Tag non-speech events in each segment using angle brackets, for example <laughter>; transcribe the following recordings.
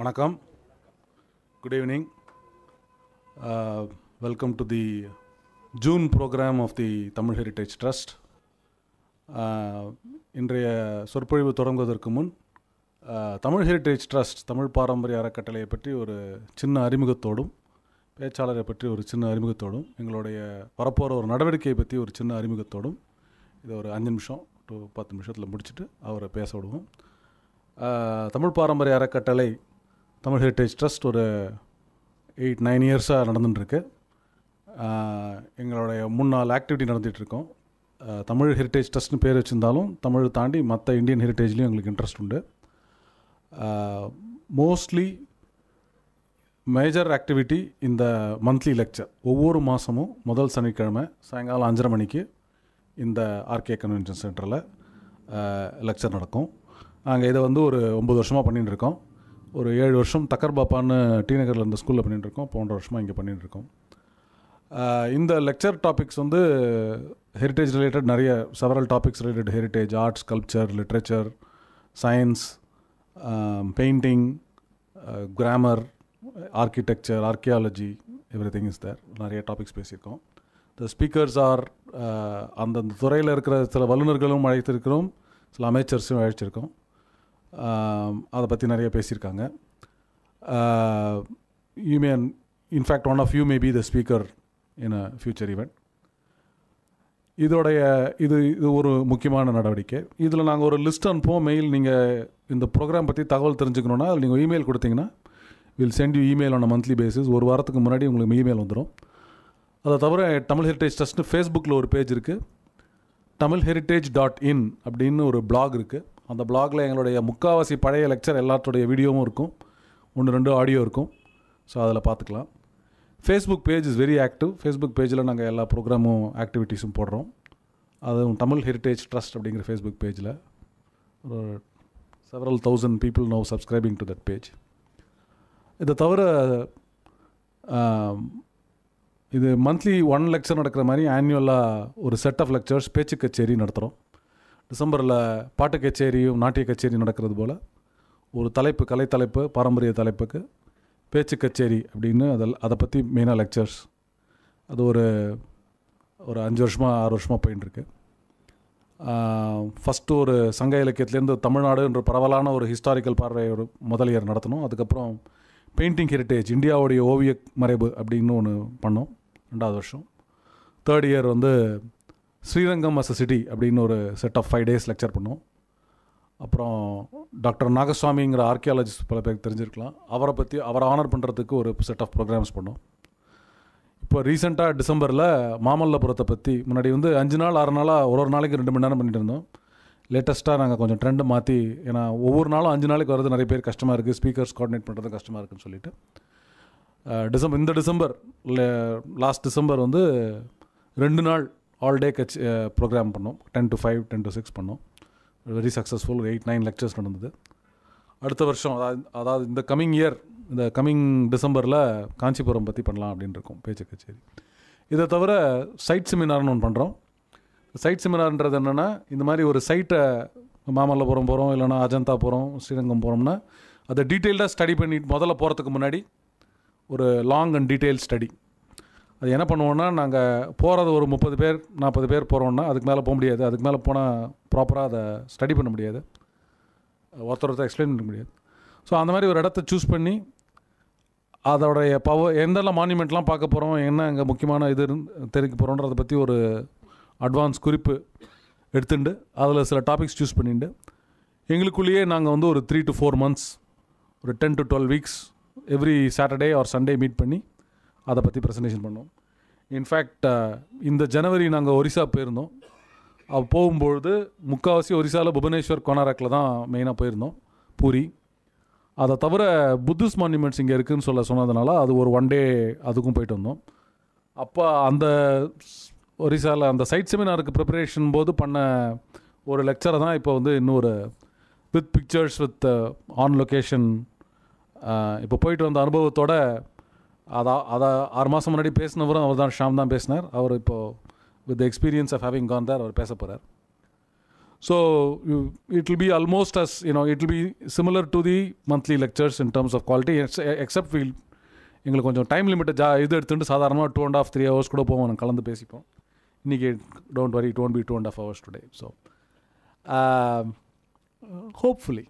வணக்கம் good evening welcome to the June programme of the Tamil heritage trust இன்றைய சொற்பொழிவு தொடங்குவதற்கு முன் தமிழ் ஹெரிட்டேஜ் ட்ரஸ்ட் தமிழ் பாரம்பரிய அறக்கட்டளையை பற்றி ஒரு சின்ன அறிமுகத்தோடும் பேச்சாளரை பற்றி ஒரு சின்ன அறிமுகத்தோடும் எங்களுடைய வரப்போகிற ஒரு நடவடிக்கையை பற்றி ஒரு சின்ன அறிமுகத்தோடும் இது ஒரு அஞ்சு நிமிஷம் டு பத்து நிமிஷத்தில் முடிச்சுட்டு அவரை பேச விடுவோம் uh, தமிழ் பாரம்பரிய அறக்கட்டளை தமிழ் ஹெரிட்டேஜ் ட்ரஸ்ட் ஒரு எயிட் நைன் இயர்ஸாக நடந்துட்டுருக்கு எங்களுடைய முன்னாள் ஆக்டிவிட்டி நடந்துகிட்ருக்கோம் தமிழ் ஹெரிட்டேஜ் ட்ரஸ்ட்னு பேர் வச்சுருந்தாலும் தமிழ் தாண்டி மற்ற இந்தியன் ஹெரிட்டேஜ்லேயும் எங்களுக்கு இன்ட்ரெஸ்ட் உண்டு மோஸ்ட்லி மேஜர் ஆக்டிவிட்டி இந்த மந்த்லி லெக்சர் ஒவ்வொரு மாதமும் முதல் சனிக்கிழமை சாயங்காலம் அஞ்சரை மணிக்கு இந்த ஆர்கே கன்வென்ஷன் சென்டரில் லெக்சர் நடக்கும் நாங்கள் இதை வந்து ஒரு ஒம்பது வருஷமாக பண்ணிகிட்டு இருக்கோம் ஒரு ஏழு வருஷம் தக்கர் பாப்பான்னு டி நகரில் இருந்த ஸ்கூலில் பண்ணிகிட்டுருக்கோம் போன்ற வருஷமாக இங்கே பண்ணிகிட்டுருக்கோம் இந்த லெக்சர் டாபிக்ஸ் வந்து ஹெரிட்டேஜ் ரிலேட்டட் நிறைய several topics related heritage arts culture literature science painting grammar architecture archaeology every thing is there நிறைய டாபிக்ஸ் பேசியிருக்கோம் த ஸ்பீக்கர்ஸ் ஆர் அந்தந்த துறையில் இருக்கிற சில வல்லுநர்களும் அழைத்திருக்கிறோம் சில அமைச்சர்ஸும் அழைச்சிருக்கோம் அதை பற்றி நிறைய பேசியிருக்காங்க you may in fact one of you may be the speaker in a future event இதோடைய இது இது ஒரு முக்கியமான நடவடிக்கை இதில் நாங்கள் ஒரு லிஸ்ட் அனுப்புவோம் மெயில் நீங்கள் இந்த ப்ரோக்ராம் பற்றி தகவல் தெரிஞ்சுக்கணுன்னா அதில் நீங்கள் இமெயில் கொடுத்தீங்கன்னா will send you email on monthly basis ஒரு வாரத்துக்கு முன்னாடி உங்களுக்கு இமெயில் வந்துடும் அதை தவிர தமிழ் ஹெரிட்டேஜ் ட்ரஸ்ட்னு ஃபேஸ்புக்கில் ஒரு பேஜ் இருக்குது தமிழ் ஹெரிட்டேஜ் டாட் இன் அப்படின்னு ஒரு பிளாக் இருக்குது அந்த பிளாகில் எங்களுடைய முக்காவாசி பழைய லெக்சர் எல்லாத்துடைய வீடியோவும் இருக்கும் ஒன்று ரெண்டு ஆடியோ இருக்கும் ஸோ அதில் பார்த்துக்கலாம் Facebook page is very active Facebook பேஜில் நாங்கள் எல்லா ப்ரோக்ராமும் ஆக்டிவிட்டீஸும் போடுறோம் அதுவும் தமிழ் ஹெரிட்டேஜ் ட்ரஸ்ட் அப்படிங்கிற ஃபேஸ்புக் பேஜில் ஒரு several thousand people no subscribing to that page இதை தவிர இது மந்த்லி ஒன் லெக்சர் நடக்கிற மாதிரி ஆன்யுவலாக ஒரு செட் ஆஃப் லெக்சர்ஸ் பேச்சு கச்சேரி நடத்துகிறோம் டிசம்பரில் பாட்டு கச்சேரியும் நாட்டிய கச்சேரியும் நடக்கிறது போல் ஒரு தலைப்பு கலை தலைப்பு பாரம்பரிய தலைப்புக்கு பேச்சு கச்சேரி அப்படின்னு அதில் அதை பற்றி மெயினாக லெக்சர்ஸ் அது ஒரு ஒரு அஞ்சு வருஷமாக ஆறு வருஷமாக இருக்கு ஃபஸ்ட்டு ஒரு சங்க இலக்கியத்துலேருந்து தமிழ்நாடு என்ற பரவலான ஒரு ஹிஸ்டாரிக்கல் பார்வை ஒரு முதலியர் நடத்தணும் அதுக்கப்புறம் பெயிண்டிங் ஹெரிட்டேஜ் இந்தியாவுடைய ஓவிய மறைவு அப்படின்னு ஒன்று பண்ணோம் ரெண்டாவது வருஷம் தேர்ட் இயர் வந்து ஸ்ரீரங்கம் அஸ் அ சிட்டி அப்படின்னு ஒரு set of five days lecture பண்ணோம் அப்புறம் டாக்டர் நாகசுவாமிங்கிற ஆர்கியாலஜிஸ்ட் பல பேருக்கு தெரிஞ்சிருக்கலாம் அவரை பற்றி அவரை ஆனர் பண்ணுறதுக்கு ஒரு செட் ஆஃப் ப்ரோக்ராம்ஸ் பண்ணோம் இப்போ ரீசெண்டாக டிசம்பரில் மாமல்லபுரத்தை பற்றி முன்னாடி வந்து அஞ்சு நாள் ஆறு நாளாக ஒரு ஒரு நாளைக்கு ரெண்டு மணி நேரம் பண்ணிட்டு இருந்தோம் லேட்டஸ்ட்டாக நாங்கள் கொஞ்சம் ட்ரெண்டு மாற்றி ஏன்னா ஒவ்வொரு நாளும் அஞ்சு நாளைக்கு வர்றது நிறைய பேர் கஷ்டமாக இருக்குது ஸ்பீக்கர்ஸ் கோஆர்டினேட் பண்ணுறது கஷ்டமாக இருக்குன்னு சொல்லிட்டு டிசம்பர் இந்த டிசம்பர் லாஸ்ட் டிசம்பர் வந்து ரெண்டு நாள் ஆல் டே கட்சி ப்ரோக்ராம் பண்ணோம் ten to five ten to six பண்ணோம் very successful eight nine lectures நடந்தது அடுத்த வருஷம் அதாவது அதாவது இந்த கம்மிங் இயர் இந்த கம்மிங் டிசம்பரில் காஞ்சிபுரம் பற்றி பண்ணலாம் அப்படின்னு இருக்கோம் பேச்சு கச்சேரி இதை தவிர சைட் செமினார்னு ஒன்று பண்ணுறோம் சைட் செமினார்ன்றது என்னென்னா இந்த மாதிரி ஒரு சைட்டை மாமல்லபுரம் போகிறோம் இல்லைனா அஜந்தா போகிறோம் ஸ்ரீரங்கம் போகிறோம்னா அதை டீட்டெயில்டாக ஸ்டடி பண்ணி முதல்ல போகிறதுக்கு முன்னாடி ஒரு லாங் அண்ட் டீட்டெயில் ஸ்டடி அது என்ன பண்ணுவோம்னா நாங்கள் போகிறது ஒரு முப்பது பேர் நாற்பது பேர் போகிறோன்னா அதுக்கு மேலே போக முடியாது அதுக்கு மேலே போனால் ப்ராப்பராக அதை ஸ்டடி பண்ண முடியாது ஒருத்தர் ஒருத்தர் எக்ஸ்பிளைன் பண்ண முடியாது ஸோ அந்த மாதிரி ஒரு இடத்த சூஸ் பண்ணி அதோடைய பவர் எந்தெல்லாம் மான்யூமெண்ட்லாம் பார்க்க போகிறோம் என்ன அங்கே முக்கியமான இது தெரிவிக்க போகிறோன்றதை பற்றி ஒரு அட்வான்ஸ் குறிப்பு எடுத்துட்டு அதில் சில டாபிக்ஸ் சூஸ் பண்ணிட்டு எங்களுக்குள்ளேயே நாங்கள் வந்து ஒரு த்ரீ டு ஃபோர் மந்த்ஸ் ஒரு ten to twelve weeks every Saturday or Sunday meet பண்ணி அதை பற்றி ப்ரெசன்டேஷன் பண்ணோம் இன்ஃபேக்ட் இந்த ஜனவரி நாங்கள் ஒரிசா போயிருந்தோம் அது போகும்பொழுது முக்கால்வாசி ஒரிசாவில் புவனேஸ்வர் கொனாரக்கில் தான் மெயினாக போயிருந்தோம் பூரி அதை தவிர புத்திஸ்ட் மான்யூமெண்ட்ஸ் இங்கே இருக்குதுன்னு சொல்ல சொன்னதுனால அது ஒரு ஒன் டே அதுக்கும் போயிட்டு வந்தோம் அப்போ அந்த ஒரிசாவில் அந்த சைட் செமினாருக்கு ப்ரிப்பரேஷன் போது பண்ண ஒரு லெக்சரை தான் இப்போ வந்து இன்னொரு with pictures with on location இப்போ போயிட்டு வந்த அனுபவத்தோட அதான் அதை ஆறு மாதம் முன்னாடி பேசினவரும் அவர் தான் ஷாம் தான் பேசினார் அவர் இப்போது with experience of having gone there அவர் பேச போகிறார் so it will be almost as you know it will be similar to the monthly lectures in terms of quality except feel எங்களுக்கு கொஞ்சம் டைம் லிமிட்டை ஜா இது எடுத்துகிட்டு சாதாரணமாக two and half three hours கூட போவோம் நாங்கள் கலந்து பேசிப்போம் இன்றைக்கி don't worry don't be two and half hours today so hopefully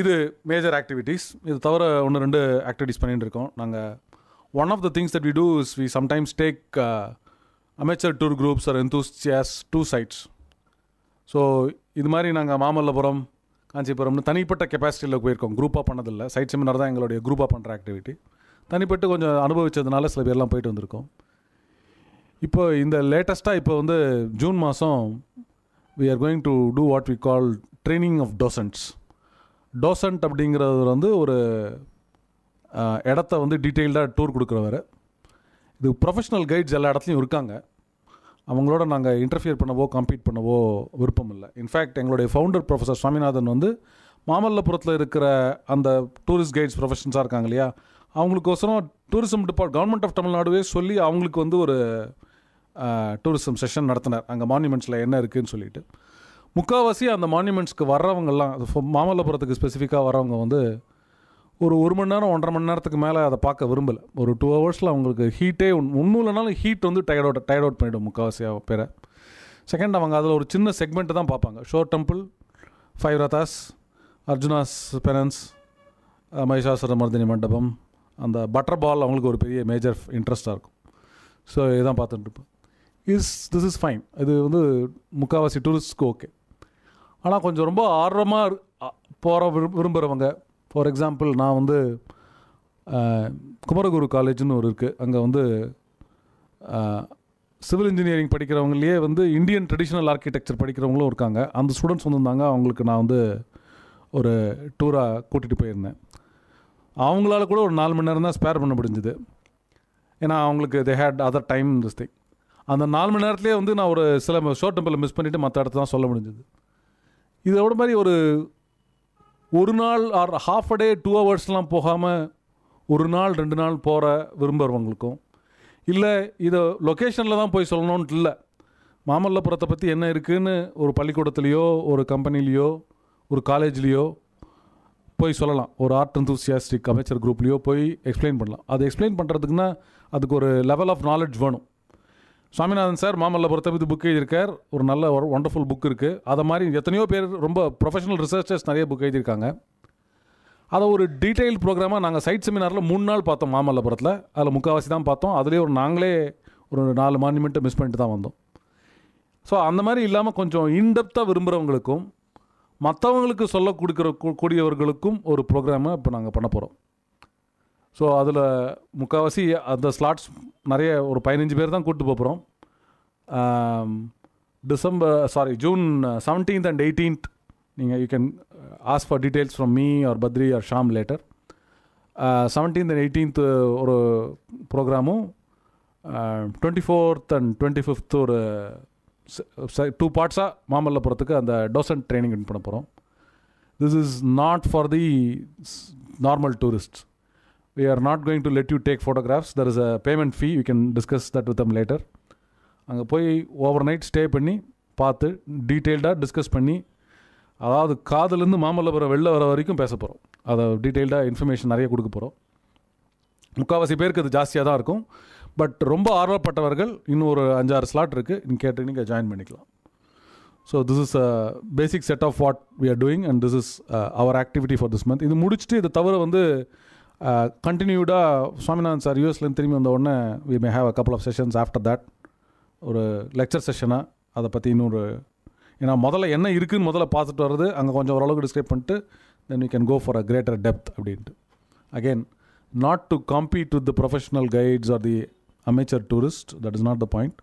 இது மேஜர் ஆக்டிவிட்டீஸ் இது தவிர ஒன்று ரெண்டு ஆக்டிவிட்டீஸ் பண்ணிகிட்டு இருக்கோம் நாங்கள் one of the things that we do is we sometimes take amateur tour groups or enthusiasts to sites so இது மாதிரி நாங்கள் மாமல்லபுரம் காஞ்சிபுரம்னு தனிப்பட்ட கெப்பாசிட்டியில் போயிருக்கோம் குரூப்பாக பண்ணதில்லை சைட் செமினார் தான் எங்களுடைய குரூப்பாக பண்ணுற ஆக்டிவிட்டி தனிப்பட்டு கொஞ்சம் அனுபவித்ததுனால சில பேர்லாம் போயிட்டு வந்திருக்கோம் இப்போ இந்த லேட்டஸ்ட்டாக இப்போ வந்து ஜூன் மாதம் we are going to do what we call training of docents docent அப்படிங்கிறவர் வந்து ஒரு இடத்த வந்து டீட்டெயில்டாக டூர் கொடுக்குறவர் இது ப்ரொஃபஷ்னல் கைட்ஸ் எல்லா இடத்துலையும் இருக்காங்க அவங்களோட நாங்கள் இன்டர்ஃபியர் பண்ணவோ கம்ப்ளீட் பண்ணவோ விருப்பம் இல்லை இன்ஃபேக்ட் எங்களுடைய ஃபவுண்டர் ப்ரொஃபஸர் சுவாமிநாதன் வந்து மாமல்லபுரத்தில் இருக்கிற அந்த டூரிஸ்ட் கைட்ஸ் ப்ரொஃபஷன்ஸாக இருக்காங்க இல்லையா அவங்களுக்கோசரம் டூரிசம் டிபார்ட் கவர்மெண்ட் ஆஃப் தமிழ்நாடுவே சொல்லி அவங்களுக்கு வந்து ஒரு டூரிசம் செஷன் நடத்தினார் அங்கே மான்யூமெண்ட்ஸில் என்ன இருக்குதுன்னு சொல்லிட்டு முக்கால்வாசி அந்த மான்யூமெண்ட்ஸ்க்கு வர்றவங்கெல்லாம் அது மாமல்லபுரத்துக்கு ஸ்பெசிஃபிக்காக வரவங்க வந்து ஒரு ஒரு மணி நேரம் ஒன்றரை மணி நேரத்துக்கு மேலே அதை பார்க்க விரும்பலை ஒரு டூ ஹவர்ஸில் அவங்களுக்கு ஹீட்டே ஒன்றும் இல்லைனாலும் ஹீட் வந்து டயர்ட் அவுட் டயர்ட் அவுட் பண்ணிவிடும் முக்கால்வாசியாக பேர செகண்ட் அவங்க அதில் ஒரு சின்ன செக்மெண்ட்டு தான் பார்ப்பாங்க shore temple five rathas Arjuna's penance Mahishasura Mardini Mandapam அந்த பட்டர் பால் அவங்களுக்கு ஒரு பெரிய மேஜர் இன்ட்ரெஸ்ட்டாக இருக்கும் ஸோ இதுதான் பார்த்துட்டு இருப்போம் இஸ் திஸ் இஸ் ஃபைன் இது வந்து முக்கால்வாசி டூரிஸ்ட்க்கு ஓகே ஆனால் கொஞ்சம் ரொம்ப ஆர்வமாக போகிற விரும்புகிறவங்க ஃபார் எக்ஸாம்பிள் நான் வந்து குமரகுரு காலேஜ்னு ஒரு இருக்குது அங்கே வந்து சிவில் இன்ஜினியரிங் படிக்கிறவங்களையே வந்து இந்தியன் ட்ரெடிஷ்னல் ஆர்கிடெக்சர் படிக்கிறவங்களும் இருக்காங்க அந்த ஸ்டூடெண்ட்ஸ் வந்திருந்தாங்க அவங்களுக்கு நான் வந்து ஒரு டூராக கூட்டிகிட்டு போயிருந்தேன் அவங்களால கூட ஒரு நாலு மணி நேரம் தான் ஸ்பேர் பண்ண முடிஞ்சுது ஏன்னா அவங்களுக்கு they had other time this thing அந்த நாலு மணி நேரத்துலேயே வந்து நான் ஒரு சில ஷோர்ட் டெம்பிளில் மிஸ் பண்ணிவிட்டு மற்ற இடத்த தான் சொல்ல முடிஞ்சுது இதோட மாதிரி ஒரு ஒரு நாள் or half a day two ஹவர்ஸ்லாம் போகாமல் ஒரு நாள் ரெண்டு நாள் போகிற விரும்புகிறவங்களுக்கும் இல்லை இதை லொக்கேஷனில் தான் போய் சொல்லணும்னு இல்லை மாமல்லபுரத்தை பற்றி என்ன இருக்குதுன்னு ஒரு பள்ளிக்கூடத்துலேயோ ஒரு கம்பெனிலேயோ ஒரு காலேஜ்லேயோ போய் சொல்லலாம் ஒரு ஆர்ட் அந்தூசியாஸ்டிக் அமைச்சர் குரூப்லேயோ போய் எக்ஸ்பிளைன் பண்ணலாம் அது எக்ஸ்பிளைன் பண்ணுறதுக்குன்னா அதுக்கு ஒரு லெவல் ஆஃப் நாலெட்ஜ் வேணும் சுவாமிநாதன் சார் மாமல்லபுரத்தை பற்றி புக் எழுதியிருக்கார் ஒரு நல்ல ஒரு ஒண்டர்ஃபுல் புக் இருக்குது அதை மாதிரி எத்தனையோ பேர் ரொம்ப ப்ரொஃபஷனல் ரிசர்ச்சர்ஸ் நிறைய புக் எழுதியிருக்காங்க அதை ஒரு டீட்டெயில் ப்ரோக்ராமாக நாங்கள் சைட் செமினாரில் மூணு நாள் பார்த்தோம் மாமல்லபுரத்தில் அதில் முக்கால்வாசி தான் பார்த்தோம் அதுலேயே ஒரு நாங்களே ஒரு நாலு மான்யூமெண்ட்டை மிஸ் பண்ணிட்டு தான் வந்தோம் ஸோ அந்த மாதிரி இல்லாமல் கொஞ்சம் இன்டெப்த்தாக விரும்புகிறவங்களுக்கும் மற்றவங்களுக்கு சொல்ல கொடுக்குற கூடியவர்களுக்கும் ஒரு ப்ரோக்ராமை இப்போ நாங்கள் பண்ண போகிறோம் ஸோ அதில் முக்கால்வாசி அந்த ஸ்லாட்ஸ் நிறைய ஒரு பதினஞ்சு பேர் தான் கூப்பிட்டு போகிறோம் December sorry June seventeenth and eighteenth நீங்கள் you can ask for details from me or Badri or Sham later seventeenth and eighteenth ஒரு ப்ரோக்ராமும் twenty fourth and twenty fifth ஒரு டூ பார்ட்ஸாக மாமல்லபுரத்துக்கு அந்த டோசன்ட் ட்ரைனிங் பண்ண போகிறோம் this is not for the normal tourist we are not going to let you take photographs there is a payment fee you can discuss that with them later அங்கே போய் over night stay பண்ணி பார்த்து டீட்டெயில்டாக discuss பண்ணி அதாவது காதுலேருந்து மாமல்லபுரம் வெளில வர வரைக்கும் பேச போகிறோம் அதை டீட்டெயில்டாக இன்ஃபர்மேஷன் நிறைய கொடுக்க போகிறோம் முக்கால்வாசி பேருக்கு அது ஜாஸ்தியாக தான் இருக்கும் பட் ரொம்ப ஆர்வப்பட்டவர்கள் இன்னும் ஒரு அஞ்சாறு ஸ்லாட் இருக்குது நீங்கள் கேட்டு நீங்கள் ஜாயின் பண்ணிக்கலாம் so this is a basic set of what we are doing and this is our activity for this month இது முடிச்சுட்டு இதை தவிர வந்து கண்டினியூடாக சுவாமிநாதன் சார் யூஎஸ்லேருந்து திரும்பி வந்த உடனே we may have a couple of sessions after that ஒரு லெக்சர் செஷனாக அதை பற்றி இன்னொரு ஏன்னா முதல்ல என்ன இருக்குதுன்னு முதல்ல பார்த்துட்டு வர்றது அங்கே கொஞ்சம் ஓரளவுக்கு டிஸ்கிரைப் பண்ணிட்டு then you can go for a greater depth அப்படின்ட்டு again not to compete with the professional guides or the amateur tourist that is not the point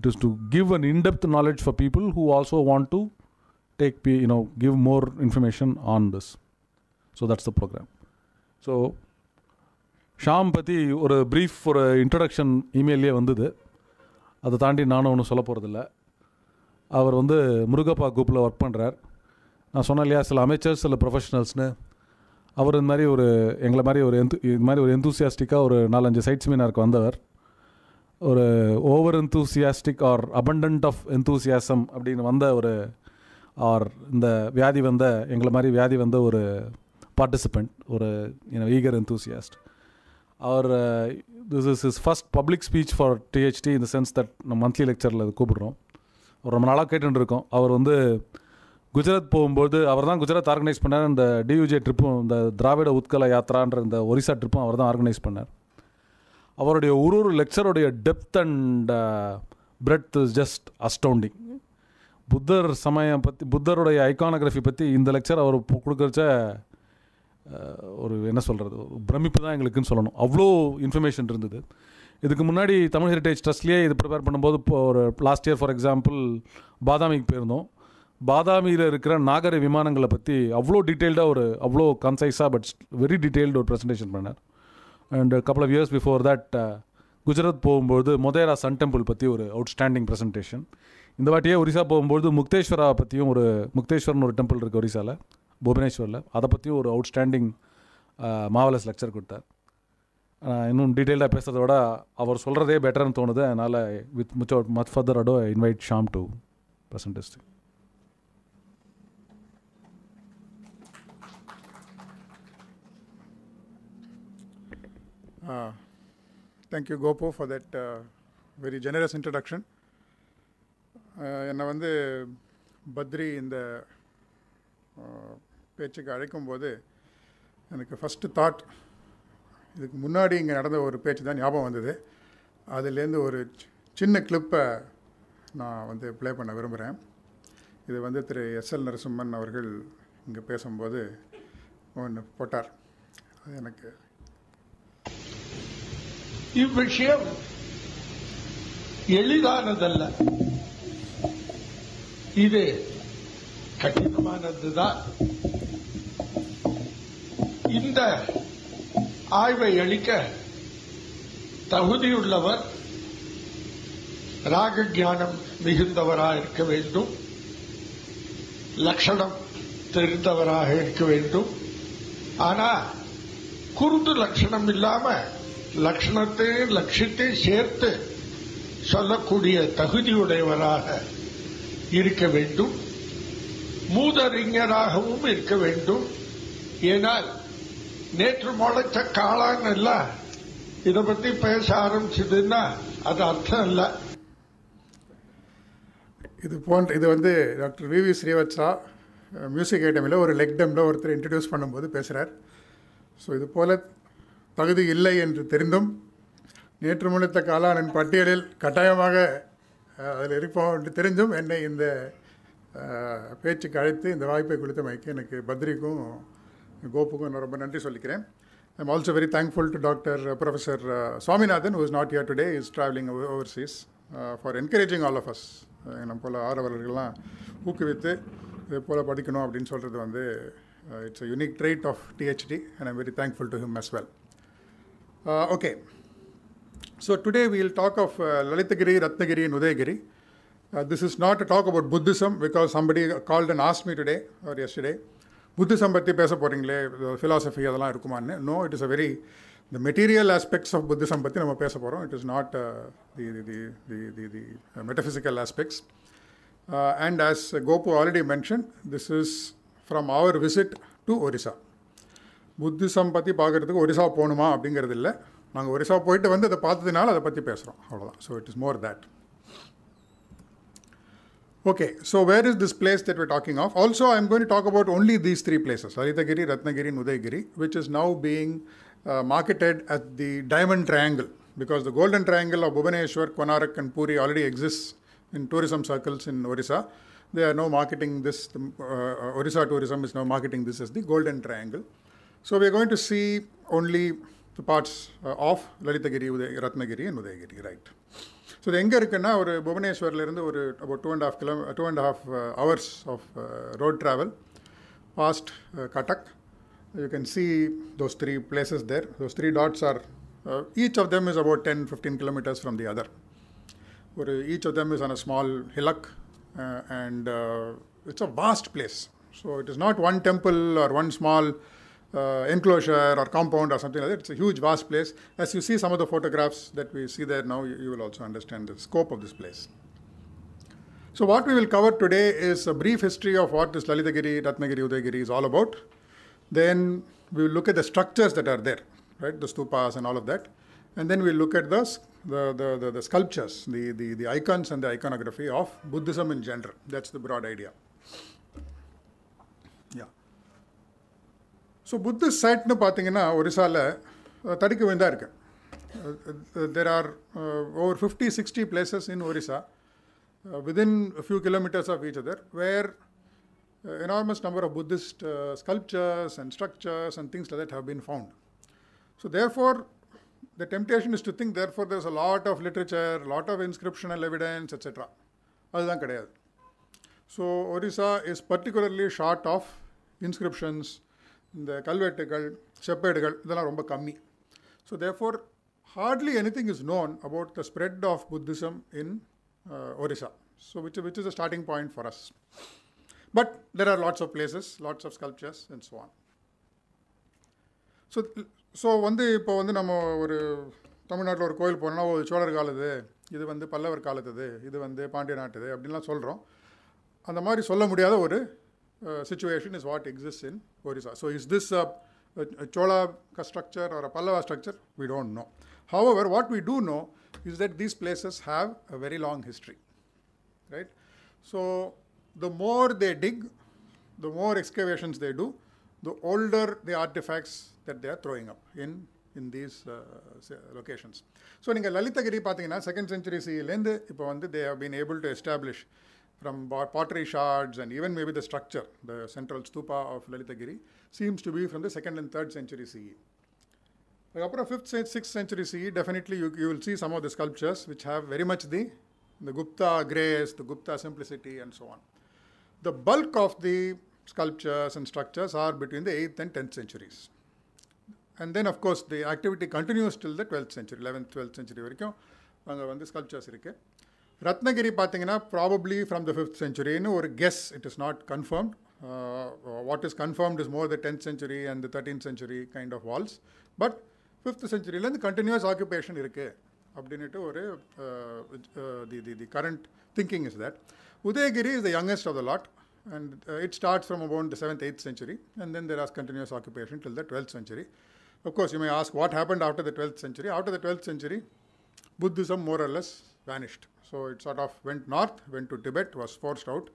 it is to give an indepth knowledge for people who also want to take be you know give more information on this so that's the program so Sham பற்றி ஒரு brief ஒரு introduction இமெயிலே வந்தது அதை தாண்டி நானும் ஒன்றும் சொல்ல போகிறதில்ல அவர் வந்து முருகப்பா குரூப்பில் ஒர்க் பண்ணுறார் நான் சொன்னேன் இல்லையா சில அமைச்சர்ஸ் சில ப்ரொஃபஷனல்ஸ்னு அவர் இந்த மாதிரி ஒரு எங்களை மாதிரி ஒரு எந்த இது மாதிரி ஒரு எந்தூசியாஸ்டிக்காக ஒரு நாலஞ்சு சைட்ஸ் மீனாருக்கு வந்தவர் ஒரு over enthusiastic or abundant of enthusiasm அப்படின்னு வந்த ஒரு ஆர் இந்த வியாதி வந்த எங்களை மாதிரி வியாதி வந்த ஒரு பார்ட்டிசிபெண்ட் ஒரு யூனோ ஈகர் என்தூசியாஸ்ட் அவர் this is is first public speech for DHT இந்த சென்ஸ் தட் நம்ம மந்த்லி லெக்சரில் கூப்பிடுறோம் அவர் ரொம்ப நாளாக கேட்டுருக்கோம் இருக்கோம் அவர் வந்து குஜராத் போகும்போது அவர் தான் குஜராத் ஆர்கனைஸ் பண்ணார் இந்த டியூஜே ட்ரிப்பும் இந்த திராவிட உத்கல யாத்ரான்ற இந்த ஒரிசா ட்ரிப்பும் அவர் தான் ஆர்கனைஸ் பண்ணார் அவருடைய ஒரு ஒரு லெக்சருடைய depth and breadth is just astounding Buddha சமயம் பற்றி புத்தருடைய ஐகானோகிராஃபி பற்றி இந்த லெக்சர் அவர் கொடுக்குறச்ச ஒரு என்ன சொல்கிறது ஒரு பிரமிப்பு தான் எங்களுக்குன்னு சொல்லணும் அவ்வளோ இன்ஃபர்மேஷன் இருந்தது இதுக்கு முன்னாடி தமிழ் ஹெரிட்டேஜ் ட்ரஸ்ட்லேயே இது ப்ரிப்பேர் பண்ணும்போது இப்போ ஒரு லாஸ்ட் இயர் ஃபார் எக்ஸாம்பிள் பாதாமிக்கு போயிருந்தோம் பாதாமியில் இருக்கிற நாகர விமானங்களை பற்றி அவ்வளோ டீட்டெயில்டாக ஒரு அவ்வளோ கன்சைஸாக பட் வெரி டீட்டெயில்டு ஒரு ப்ரெசன்டேஷன் பண்ணார் and couple of years before that Gujarat போகும்போது மொதேரா சன் டெம்பிள் பற்றி ஒரு அவுட்ஸ்டாண்டிங் ப்ரெசன்டேஷன் இந்த வாட்டியே ஒரிசா போகும்போது முக்தேஸ்வரா பற்றியும் ஒரு முக்தேஸ்வரன் ஒரு டெம்பிள் இருக்குது ஒரிசாவில் புவனேஸ்வரில் அதை பற்றி ஒரு அவுட்ஸ்டாண்டிங் மாவலஸ் லெக்சர் கொடுத்தார் இன்னும் டீட்டெயிலாக பேசுகிறத விட அவர் சொல்கிறதே பெட்டர்னு தோணுது அதனால் without much further ado invite Sham to percentage thank you Gopu for that very generous very என்னை வந்து பத்ரி இந்த பேச்சுக்கு அழைக்கும்போது எனக்கு ஃபஸ்ட்டு தாட் இதுக்கு முன்னாடி இங்கே நடந்த ஒரு பேச்சு தான் ஞாபகம் வந்தது அதுலேருந்து ஒரு சின்ன கிளிப்பை நான் வந்து ப்ளே பண்ண விரும்புகிறேன் இது வந்து திரு எஸ் எல் நரசிம்மன் அவர்கள் இங்கே பேசும்போது ஒன்று போட்டார் அது எனக்கு இவ்விஷயம் எளிதானதல்ல இது கடினமானதுதான் இந்த ஆய்வை அளிக்க தகுதியுள்ளவர் ராக ஞானம் மிகுந்தவராக இருக்க வேண்டும் லட்சணம் தெரிந்தவராக இருக்க வேண்டும் ஆனா குருது லட்சணம் இல்லாம லட்சணத்தையும் லட்சியத்தையும் சேர்த்து சொல்லக்கூடிய தகுதியுடையவராக இருக்க வேண்டும் மூதறிஞராகவும் இருக்க வேண்டும் ஏனால் நேற்று முளைச்ச காளான் இல்ல இதை பத்தி பேச ஆரம்பிச்சதுன்னா அது அர்த்தம் இல்லை இது போன்ற இது வந்து doctor V V Srivatsa music ஐட்டமில் ஒரு லெக்டமில் ஒருத்தர் இன்ட்ரடியூஸ் பண்ணும்போது பேசுகிறார் ஸோ இது போல் தகுதி இல்லை என்று தெரிந்தும் நேற்று முனைத்த காலானின் பட்டியலில் கட்டாயமாக அதில் இருப்போம் என்று தெரிஞ்சும் என்னை இந்த பேச்சுக்கு அழைத்து இந்த வாய்ப்பை கொடுத்தமைக்கு எனக்கு பத்ரிக்கும் கோபுக்கு நான் ரொம்ப நன்றி சொல்லிக்கிறேன் I'm also very thankful to doctor professor Swaminathan who is not here today is travelling overseas for encouraging all of us நம்ம போல் ஆர்வலர்கள்லாம் ஊக்குவித்து இதே போல் படிக்கணும் அப்படின்னு சொல்கிறது வந்து it's a unique trait of DHT and I'm very thankful to him as well okay so today we'll talk of Lalitgiri Ratnagiri and Udayagiri this is not a talk about Buddhism because somebody called and asked me today or asked Buddhism பற்றி பேச போகிறீங்களே philosophy அதெல்லாம் இருக்குமான்னு no it is a very the material aspects of Buddhism பற்றி நம்ம பேச போகிறோம் it is not the the the the the metaphysical aspects and as Gopu already mention this is from our visit to Orissa Buddhism பற்றி பார்க்குறதுக்கு ஒரிசா போகணுமா அப்படிங்கிறது இல்லை நாங்கள் ஒரிசா போயிட்டு வந்து அதை பார்த்ததுனால அதை பற்றி பேசுகிறோம் அவ்வளோதான் so it is more that Okay, so where is this place that we're talking of? Also, I'm going to talk about only these three places, Haritagiri, Ratnagiri, Udaygiri, which is now being uh, marketed as the Diamond Triangle because the Golden Triangle of Bhubaneswar, Konark and Puri already exists in tourism circles in Orissa. They are now marketing this, uh, Orissa Tourism is now marketing this as the Golden Triangle. So we're going to see only the parts uh, of Lalitagiri, Uday, Ratnagiri and Udaygiri, right. So the எங்கே இருக்குன்னா ஒரு புவனேஸ்வர்லேருந்து ஒரு about two and half kilo two and half hours you can see those three places there. Those three dots are, uh, each of them is about 10 15 kilometers from the other. Or, uh, each of them is on a small hillock uh, and it's a vast place. So, it is not one temple or one small uh, enclosure or compound or something like that. It's a huge, vast place. As you see some of the photographs that we see there now, you, you will also understand the scope of this place. So what we will cover today is a brief history of what this Lalitagiri, Ratnagiri, Udayagiri is all about. Then we will look at the structures that are there, right, the stupas and all of that. And then we'll look at the, the, the, the, the sculptures, the, the, the icons and the iconography of Buddhism in general. That's the broad idea. So Buddhist சைட்னு பார்த்தீங்கன்னா ஒரிசாவில் தடுக்க வேண்டியதாக இருக்குது there are over fifty sixty places in Orissa within few kilometres of each other where enormous number of Buddhist sculptures and structures and things that have been found so therefore the temptation is to think therefore there's a lot of literature lot of inscriptional evidence etcetera அதுதான் கிடையாது so Orissa is particularly short of inscriptions இந்த கல்வெட்டுகள் செப்பேடுகள் இதெல்லாம் ரொம்ப கம்மி so therefore hardly any thing is known about the spread of Buddhism in Orissa so which which is a starting point for us but there are lots of places lots of sculptures and so on so so வந்து இப்போ வந்து நம்ம ஒரு தமிழ்நாட்டில் ஒரு கோயில் போனோம்னா ஒரு சோழர் காலது இது வந்து பல்லவர் காலத்துது இது வந்து பாண்டிய நாட்டுது அப்படின்லாம் சொல்கிறோம் அந்த மாதிரி சொல்ல முடியாத ஒரு Uh, situation is what exists in Orissa. So is this a, a, a Chola structure or a Pallava structure? We don't know. However, what we do know is that these places have a very long history, right? So the more they dig, the more excavations they do, the older the artifacts that they are throwing up in these uh, locations. So, so நீங்கள் லலிதகிரி பார்த்தீங்கன்னா second century CE இப்போ வந்து they have been able to from pottery shards and even maybe the structure, the central stupa of Lalitagiri, seems to be from the 2nd and 3rd century CE. The upper 5th 6th century CE, definitely you, you will see some of the sculptures which have very much the, the Gupta grace, the Gupta simplicity, and so on. The bulk of the sculptures and structures are between the 8th and 10th centuries. And then, of course, the activity continues till the 12th century, 11th, 12th century. When அங்கே sculptures are Ratnagiri பார்த்தீங்கன்னா probably from the fifth செஞ்சுரின்னு ஒரு guess it is not confirmed what is confirmed is more the tenth century and the thirteen century kind of walls but fifth செஞ்சுரியிலேருந்து continuous occupation இருக்குது அப்படின்ட்டு ஒரு the the the current thinking is that Udayagiri is the youngest of the lot and it starts from about the seventh eighth century and then there was continuous occupation till the twelfth century of course you may ask what happened after the twelfth century after the twelfth century Buddhism more or less vanished so it sort of went north, went to Tibet, was forced out,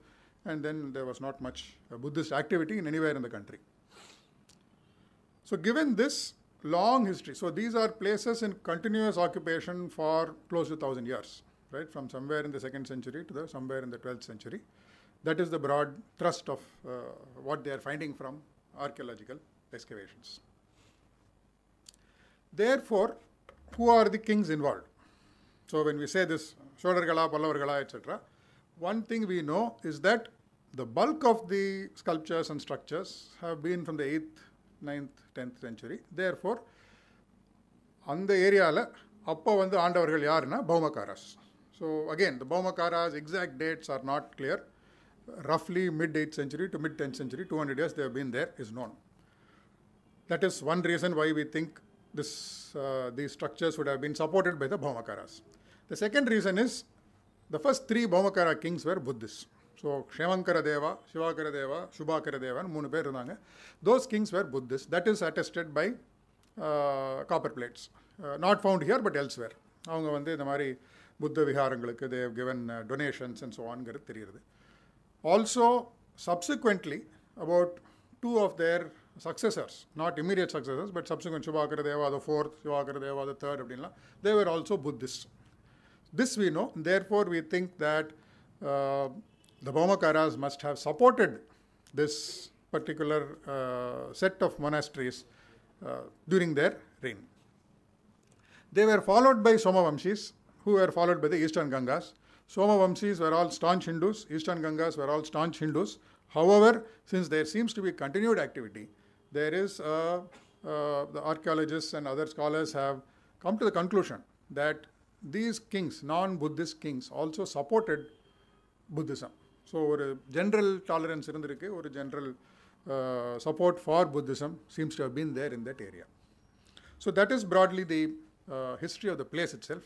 and then there was not much uh, Buddhist activity in anywhere in the country. So given this long history, so these are places in continuous occupation for close to 1000 years, right? From somewhere in the second century to the somewhere in the 12th century. That is the broad thrust of uh, what they are finding from archaeological excavations. Therefore, who are the kings involved? So when we say this Shodhargala, Pallavargala, etc. One thing we know is that the bulk of the sculptures and structures have been from the 8th, 9th, 10th century. Therefore, அந்த ஏரியாவில் அப்போ வந்து ஆண்டவர்கள் யாருன்னா Bhaumakaras so again the Bhaumakaras exact dates are not clear ரஃப்லி mid eight century to mid tenth century two hundred years they've been there is known that is one reason why we think this these structures would have been supported by the Bhaumakaras second reason is the first three three kings were were so So Deva Deva, Deva Shubhakara Shubhakara மூணு பேர் இருந்தாங்க those kings where புத்திஸ் that is attested by copper plates not found here but elsewhere அவங்க வந்து இந்த மாதிரி புத்த விஹாரங்களுக்கு they've given donations and so ஆன்கிறது தெரியுது also subsequently about two of their successors not immediate successors but subsequent Shivakara Deva the fourth Shivakara Deva the third அப்படின்லாம் they were also Buddhist This we know. Therefore, we think that uh, the Bhaumakaras must have supported this particular uh, set of monasteries uh, during their reign. They were followed by Somavamshis, who were followed by the Eastern Gangas. Somavamshis were all staunch Hindus, Eastern Gangas were all staunch Hindus. However, since there seems to be continued activity, there is a, uh, the archaeologists and other scholars have come to the conclusion that these kings, non-Buddhist kings, also supported Buddhism. So, a general tolerance or a general uh, support for Buddhism seems to have been there in that area. So, that is broadly the uh, history of the place itself.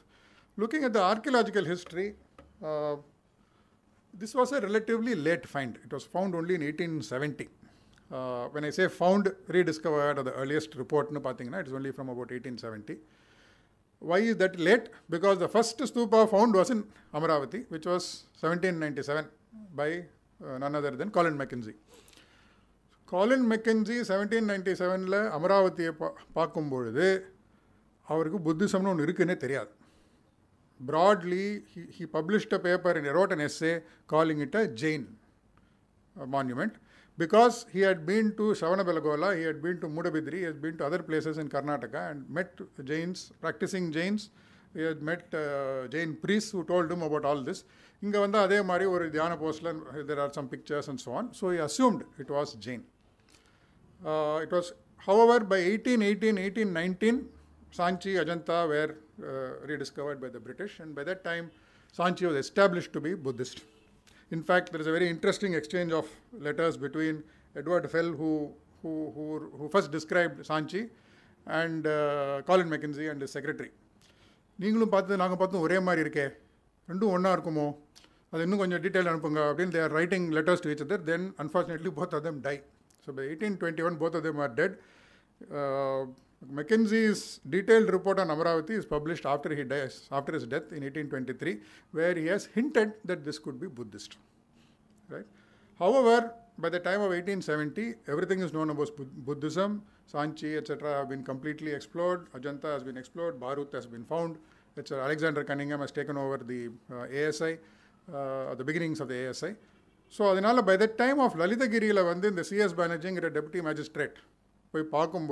Looking at the archaeological history, uh, this was a relatively late find. It was found only in 1870. when I say found, rediscovered, or the earliest report, no, it is only from about 1870. Why is that late? Because the first stupa found was in Amaravati, which was 1797 by uh, none other than Colin Mackenzie. Colin Mackenzie seventeen ninety செவனில் அமராவதியை பா பார்க்கும்பொழுது அவருக்கு புத்திசம்னு ஒன்று இருக்குன்னே தெரியாது broadly he he published paper in wrote an essay calling it a Jain monument because he had been to Shavanabelagola, he had been to Mudabidri, he had been to other places in Karnataka and met Jains, practicing Jains. He had met uh, Jain priests who told him about all this. There are some pictures and so on. So he assumed it was Jain. And so I assumed it was Jain Sanchi, Ajanta were uh, rediscovered by the British and by that time Sanchi was established to be Buddhist. In fact, there is a very interesting exchange of letters between Edward Fell, who, who, who, who first described Sanchi, and uh, Colin McKenzie and his secretary. நீங்களும் பார்த்து நாங்கள் பார்த்தும் ஒரே மாதிரி இருக்கே ரெண்டும் ஒன்றா இருக்குமோ அது இன்னும் கொஞ்சம் டீட்டெயில் அனுப்புங்க அப்படின்னு தேர் writing letters to each then unfortunately both of them die so by eighteen twenty one both of them are dead Mackenzie's detailed report on Amaravati is published after he dies, after his death in 1823, where he has hinted that this could be Buddhist. Right? However, by the time of 1870, everything is known about Buddhism. Sanchi, etc., have been completely explored. Ajanta has been explored. Bharut has been found. Etc. Alexander Cunningham has taken over the uh, ASI, uh, the beginnings of the ASI. So by by time of of லலிதகிரியில் the CS managing பானர்ஜிங்கிற deputy magistrate, போய் பார்க்கும்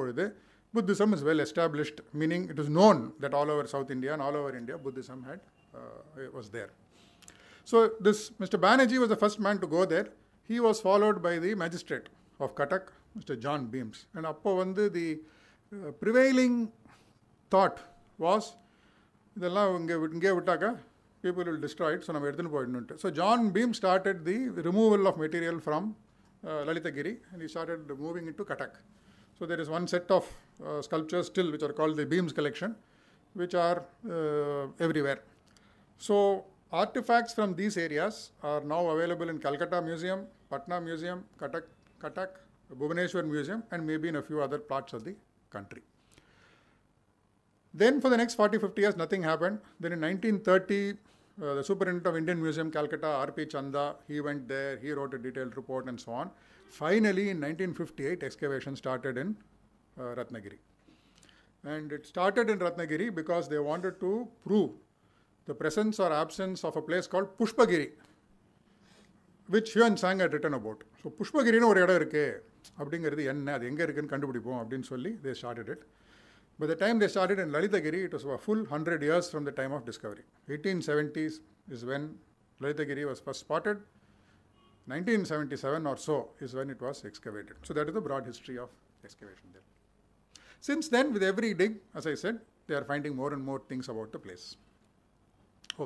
Buddhism is well established, meaning it is known that all over South India and all over India, Buddhism had uh, was there. So this Mr. Banerjee was the first man to go there. He was followed by the magistrate of Katak, Mr. John Beams. And appo vandu the uh, prevailing thought was இதெல்லாம் இங்கே இங்கே people will destroy it, so நம்ம எடுத்துன்னு போயிடணுன்ட்டு so John Beames started the removal of material from Lalitgiri and he started so there is one set of uh, sculptures still which are called the beams collection, which are uh, everywhere. So artifacts from these areas are now available in Calcutta Museum, Patna Museum, Katak, Katak, Bhubaneswar Museum, and maybe in a few other parts of the country. Then for the next 40, 50 years, nothing happened. Then in 1930, uh, the superintendent of Indian Museum, Calcutta, R.P. Chanda, he went there, he wrote a detailed report and so on. Finally, in 1958, excavation started in uh, Ratnagiri. And it started in Ratnagiri because they wanted to prove the presence or absence of a place called Pushpagiri, which Yuan Sang had written about. So, Pushpagiriன்னு ஒரு இடம் இருக்கு அப்படிங்கிறது என்ன அது எங்கே இருக்குன்னு கண்டுபிடிப்போம் அப்படின்னு சொல்லி they started it By the time they started in Lalitagiri, it was a full 100 years from the time of discovery. 1870s is when Lalitagiri was first spotted 1977 or so is when it was excavated. So that is the broad history of excavation there. Since then, with every dig, as I said, they are finding more and more things about the place.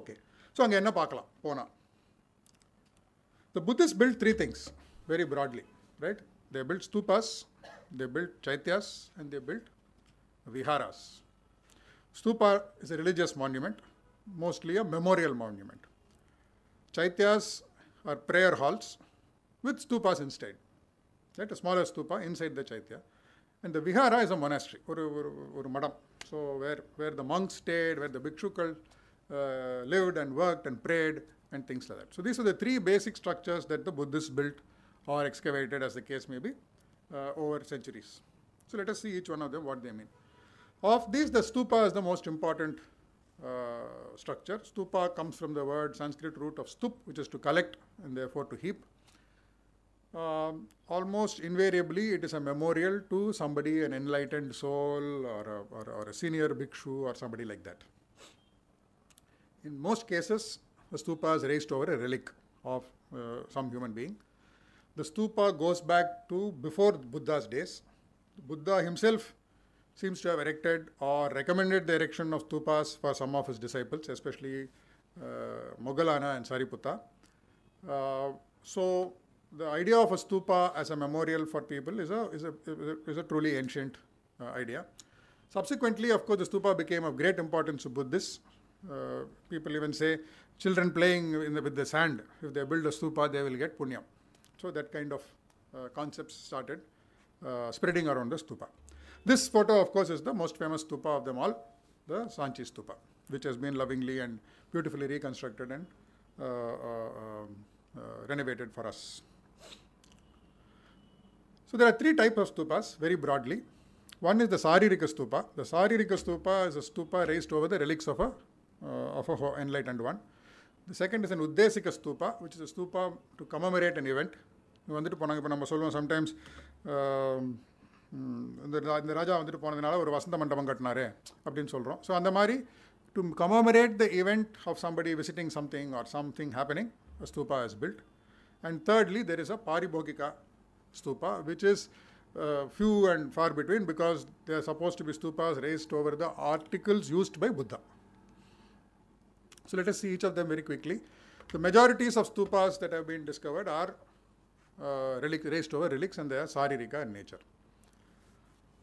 Okay. So again, என்ன பார்க்கலாம் போனால் The Buddhists built three things very broadly, right? They built stupas, they built chaityas, and they built viharas. Stupa is a religious monument, mostly a memorial monument. Chaityas or prayer halls with stupas inside. Right? A smaller stupa inside the Chaitya. And the Vihara is a monastery, or, or, or, or madam. So where, where the monks stayed, where the bhikshukal uh, lived and worked and prayed and things like that. So these are the three basic structures that the Buddhists built or excavated as the case may be uh, over centuries. So let us see each one of them what they mean. Of these, the stupa is the most important uh, structure. Stupa comes from the word Sanskrit root of stup, which is to collect and therefore to heap. Um, almost invariably, it is a memorial to somebody, an enlightened soul or a, or, or a senior bhikshu or somebody like that. In most cases, the stupa is raised over a relic of uh, some human being. The stupa goes back to before Buddha's days. Buddha himself seems to have erected or recommended the erection of stupas for some of his disciples, especially uh, and Sariputta. Uh, so the idea of a stupa as a memorial for people is a, is a, is a truly ancient uh, idea. Subsequently, of course, the stupa became of great importance to Buddhists. Uh, people even say children playing the, with the sand, if they build a stupa, they will get punya. So that kind of uh, concepts started uh, spreading around the stupa. This photo, of course, is the most famous stupa of them all, the Sanchi stupa, which has been lovingly and beautifully reconstructed and uh, uh, um, uh, renovated for us. So there are three types of stupas, very broadly. One is the Saririka stupa. The Saririka stupa is a stupa raised over the relics of a, uh, of a enlightened one. The second is an Uddesika stupa, which is a stupa to commemorate an event. வந்துட்டு போனாங்க இந்த இந்த ராஜா வந்துட்டு போனதுனால ஒரு வசந்த மண்டபம் கட்டினாரு அப்படின்னு சொல்கிறோம் ஸோ அந்த மாதிரி to commemorate the event of somebody visiting something or something happening stupa is built and thirdly there is a paribhogika stupa which is few and far between because there suppose to be stupas raised over the articles used by Buddha So let us see each of them very quickly. The majorities of stupas that have been discovered are uh, relic, raised over relics and they are saririka in nature.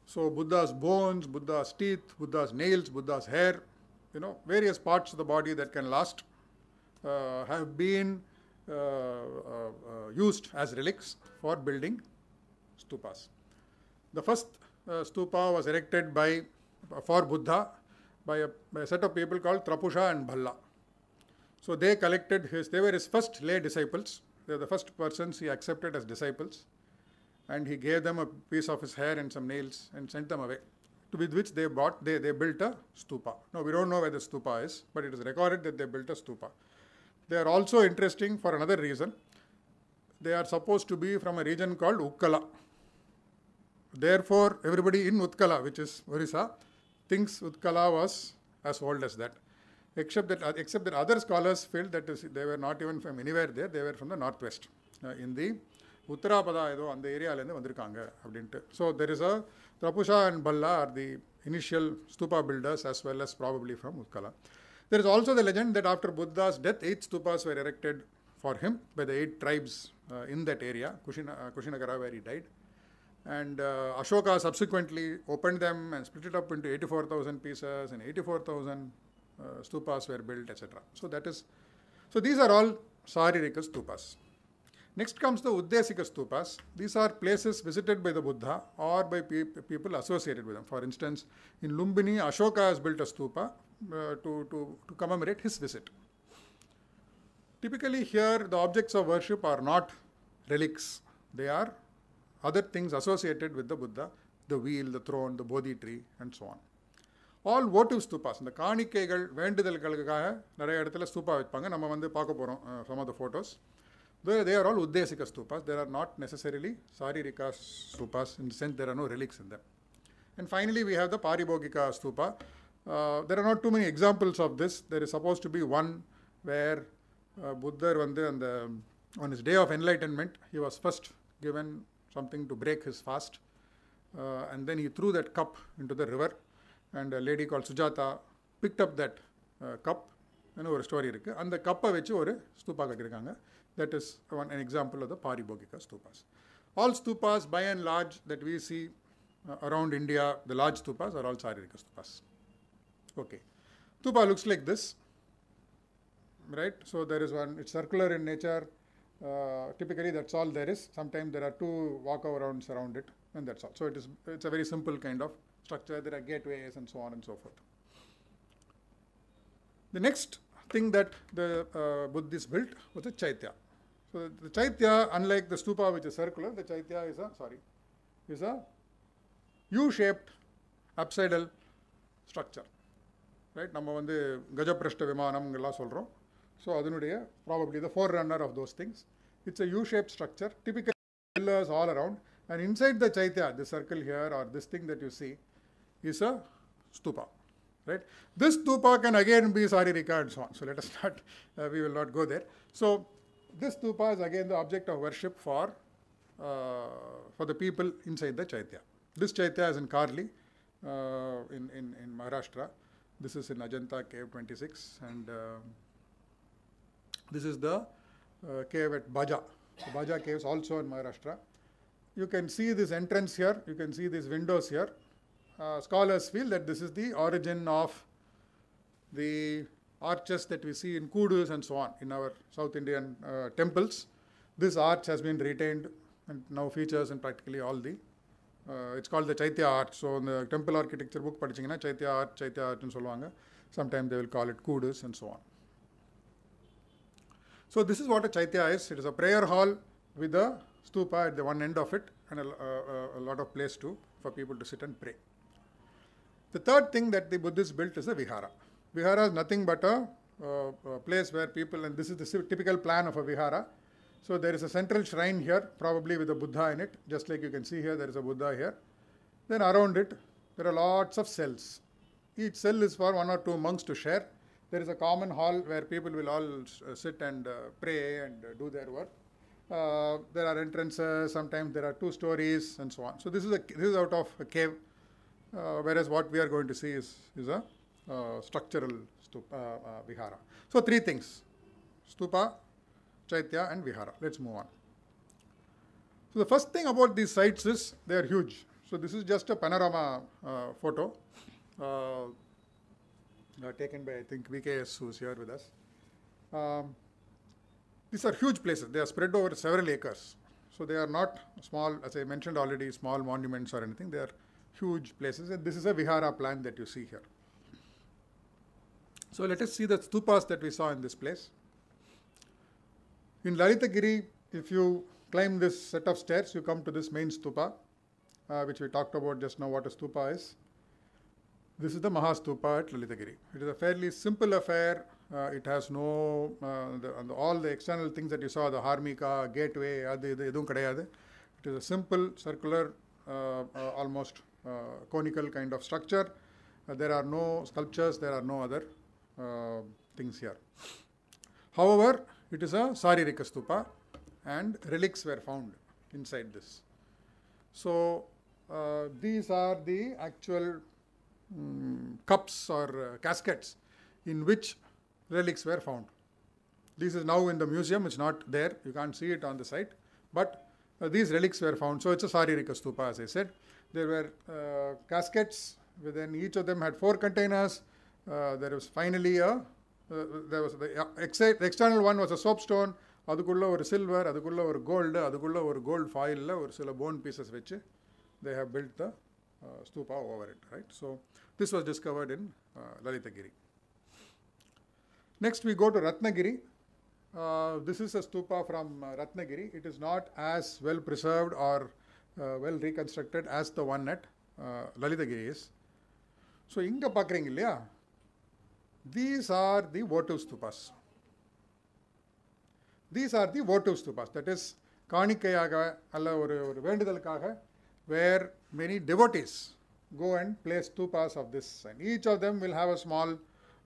So Buddha's bones, Buddha's teeth, Buddha's nails, Buddha's hair, you know, various parts of the body that can last uh, have been uh, uh, uh used as relics for building stupas. The first uh, stupa was erected by for Buddha by a, by a set of people called Trapusha and Bhalla. So they collected his, they were his first lay disciples. They were the first persons he accepted as disciples and he gave them a piece of his hair and some nails and sent them away. With which they bought, they, they built a stupa. Now we don't know where the stupa is, but it is recorded that they built a stupa. They are also interesting for another reason. They are supposed to be from a region called Utkala. Therefore, everybody in Utkala, which is Orissa, thinks Utkala was as old as that. Except that, except that other scholars feel that they were not even from anywhere there, they were from the northwest uh, in the Uttarapatha ஏதோ அந்த ஏரியாவிலேருந்து வந்திருக்காங்க அப்படின்ட்டு so there is a Tapussa and Bhalla are the initial stupa builders as well as probably from Utkala there is also the legend that after Buddha's death eight stupas were erected for him by the eight tribes in that area Kushina Kushinagara where he died and uh, Ashoka subsequently opened them and split it up into 84,000 pieces and 84,000 uh, stupas were built, etc. So that is, so these are all Saririka stupas. Next comes the Uddesika stupas. These are places visited by the Buddha or by pe people associated with him. For instance, in Lumbini, Ashoka has built a stupa uh, to, to, to commemorate his visit. Typically, here the objects of worship are not relics, they are other things associated with the Buddha the wheel, the throne, the Bodhi tree, and so on. All votive stupas இந்த காணிக்கைகள் வேண்டுதல்களுக்காக நிறைய இடத்துல ஸ்தூப்பா வைப்பாங்க நம்ம வந்து பார்க்க போகிறோம் some of the photos they are all Uddesika stupas, there are not necessarily Saririka stupas, in the sense there are no relics in them. And finally, we have the Paribhogika stupa. Uh, there are not too many examples of this. There is supposed to be one where uh, Buddha, on, on his day of enlightenment, he was first given something to break his fast. Uh, and then he threw that cup into the river. And a lady called Sujata picked up that uh, cup. ஒரு story. And the கப்பை வச்சு ஒரு ஸ்தூப்பா கட்டியிருக்காங்க that is one an example of the Paribhogika stupas. All stupas, by and large, that we see uh, around India, the large stupas are all Charirika stupas. Okay. Stupa looks like this, right? So there is one, it's circular in nature. Uh, typically, that's all there is. Sometimes there are two walkarounds around it, and that's all. So it is, it's a very simple kind of structure. There are gateways and so on and so forth. The next thing that the uh, Buddhists built was a Chaitya. So the Chaitya, unlike the stupa which is circular, the Chaitya is a sorry, is a U-shaped, upsidal structure. Right? Number one, the Gajaprashta Vimanam Solro. So Adunudaya, probably the forerunner of those things. It's a U-shaped structure, typically pillars all around. And inside the Chaitya, the circle here or this thing that you see is a stupa. Right? This stupa can again be sari and so on. So let us <laughs> not, uh, we will not go there. So this stupa is again the object of worship for, uh, for the people inside the Chaitya. This Chaitya is in Karli, uh, in, in, in Maharashtra. This is in Ajanta Cave 26, and uh, this is the uh, cave at Baja. The Baja cave is also in Maharashtra. You can see this entrance here, you can see these windows here. Uh, scholars feel that this is the origin of the arches that we see in kudus and so on in our South Indian uh, temples. This arch has been retained and now features in practically all the. Uh, it's called the Chaitya arch. So in the temple architecture book, படிச்சிங்கன்னா Chaitya arch, Chaitya arch னு சொல்லுவாங்க. Sometimes they will call it kudus and so on. So this is what a Chaitya is. It is a prayer hall with a stupa at the one end of it and a, a, a lot of place to for people to sit and pray. The third thing that the Buddhists built is a vihara. Vihara is nothing but a, uh, a place where people, and this is the typical plan of a vihara. So there is a central shrine here, probably with a Buddha in it, just like you can see here, there is a Buddha here. Then around it, there are lots of cells. Each cell is for one or two monks to share. There is a common hall where people will all uh, sit and uh, pray and uh, do their work. Uh, there are entrances, sometimes there are two stories and so on. So this is, a, this is out of a cave, uh, whereas what we are going to see is, is a uh, structural stupa, uh, vihara. So three things, stupa, chaitya and vihara. Let's move on. So the first thing about these sites is they are huge. So this is just a panorama uh, photo uh, uh taken by I think VKS who's here with us. Um, these are huge places. They are spread over several acres. So they are not small, as I mentioned already, small monuments or anything. They are huge places. And this is a vihara plan that you see here. So let us see the stupas that we saw in this place. In Lalitagiri, if you climb this set of stairs, you come to this main stupa, uh, which we talked about just now what a stupa is. This is the Mahastupa at Lalitagiri. It is a fairly simple affair. Uh, it has no, uh, the, all the external things that you saw, the harmika, gateway, adu, adu, it is a simple, circular, uh, uh, almost uh, conical kind of structure. there are no sculptures, there are no other uh, things here. However, it is a Saririka stupa and relics were found inside this. So, uh, these are the actual um, cups or uh, caskets in which relics were found. This is now in the museum, it's not there, you can't see it on the site, but uh, these relics were found. So, it's a Saririka stupa as I said. There were uh, caskets within each of them had four containers there was finally a there was the, the external one was a soapstone அதுக்குள்ளே ஒரு silver அதுக்குள்ளே ஒரு gold அதுக்குள்ளே ஒரு gold ஃபாயிலில் ஒரு சில bone pieces வச்சு they have built the stupa over it right so this was discovered in Lalitgiri next we go to Ratnagiri this is a stupa from Ratnagiri it is not as well preserved or well reconstructed as the one at Lalitgiri is so இங்கே பார்க்குறீங்க இல்லையா these are the votive stupas. These are the votive stupas. That is, Kanikayaga, or Vendidalkaga, where many devotees go and place stupas of this. And each of them will have a small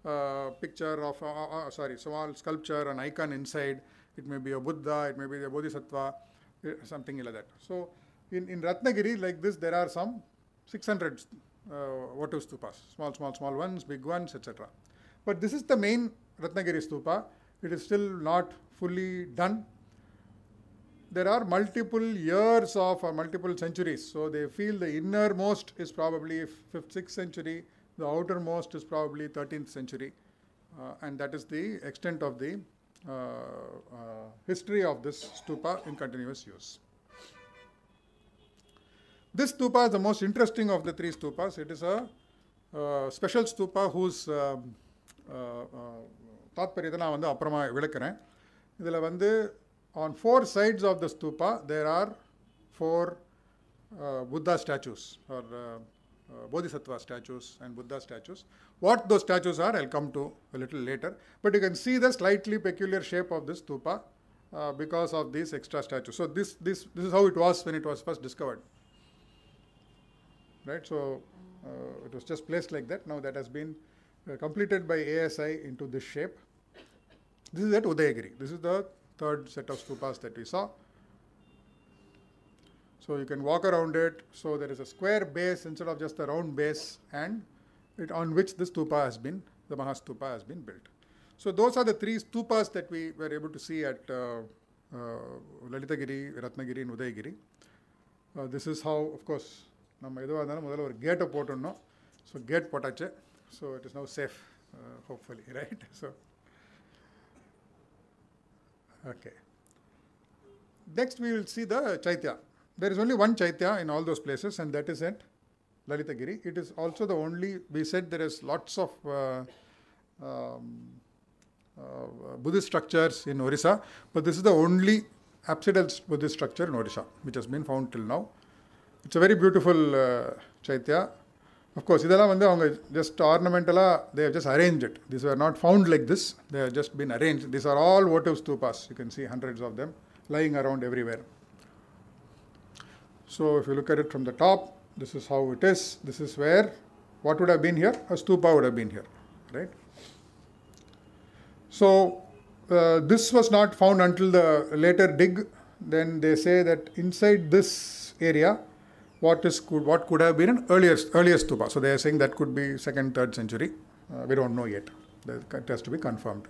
uh, picture of, uh, uh, sorry, small sculpture, and icon inside. It may be a Buddha, it may be a Bodhisattva, something like that. So, in, in Ratnagiri, like this, there are some 600 uh, votive stupas. Small, small, small ones, big ones, etc. But this is the main Ratnagiri stupa. It is still not fully done. There are multiple years of or uh, multiple centuries. So they feel the innermost is probably 5th, 6th century. The outermost is probably 13th century. Uh, and that is the extent of the uh, uh, history of this stupa in continuous use. This stupa is the most interesting of the three stupas. It is a uh, special stupa whose um, தாத்பரியத்தை நான் வந்து அப்புறமா விளக்குறேன் இதில் வந்து on four sides of the stupa there are four Buddha statues or bodhisattva statues and Buddha statues. What those statues are, I'll come to a little later. But you can see the slightly peculiar shape of this stupa uh, because of these extra statues. So this this this is how it was when it was first discovered. Right. So uh, it was just placed like that. Now that has been uh, completed by ASI into this shape. This is at Udayagiri. This is the third set of stupas that we saw. So you can walk around it. So there is a square base instead of just a round base and it on which the stupa has been, the Mahastupa has been built. So those are the three stupas that we were able to see at uh, uh, Lalitagiri, Ratnagiri and Udayagiri. Uh, this is how, of course, நம்ம எதுவாக இருந்தாலும் முதல்ல ஒரு கேட்டை போட்டுடணும் so gate போட்டாச்சு so it is now safe, uh, hopefully, <laughs> right? So, okay. Next, we will see the Chaitya. There is only one Chaitya in all those places, and that is at Lalitagiri. It is also the only, we said there is lots of uh, um, uh, Buddhist structures in Orissa, but this is the only apsidal Buddhist structure in Orissa, which has been found till now. It's a very beautiful uh, Chaitya. Of course இதெல்லாம் வந்து அவங்க just ஆர்னமெண்டலாக they have just arrange it this are not found like this they have just been arrange this are all votive stupas you can see hundreds of them lying around everywhere so if you look at it from the top this is how it is, this is where, what would have been here? A stupa would have been here, right? So, uh, this was not found until the later dig. Then they say that inside this area, what is could, what could have been an earliest earliest stupa. So they are saying that could be second, third century. Uh, we don't know yet. That has to be confirmed.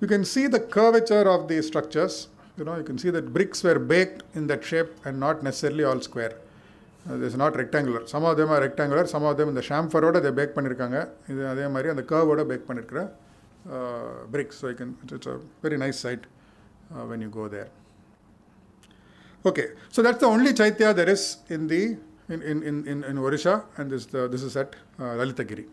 You can see the curvature of the structures. You know, you can see that bricks were baked in that shape and not necessarily all square. Uh, this is not rectangular. Some of them are rectangular, some of them இந்த ஷாம்ஃபரோட they bake பண்ணியிருக்காங்க இது அதே மாதிரி அந்த கர்வோட pack பண்ணியிருக்கிற bricks uh, so you can it's it's a very nice site when you go there. Okay, so that's the only Chaitya there is in the in, in, in, in, in Orisha and this, the, this is at uh, Lalitagiri.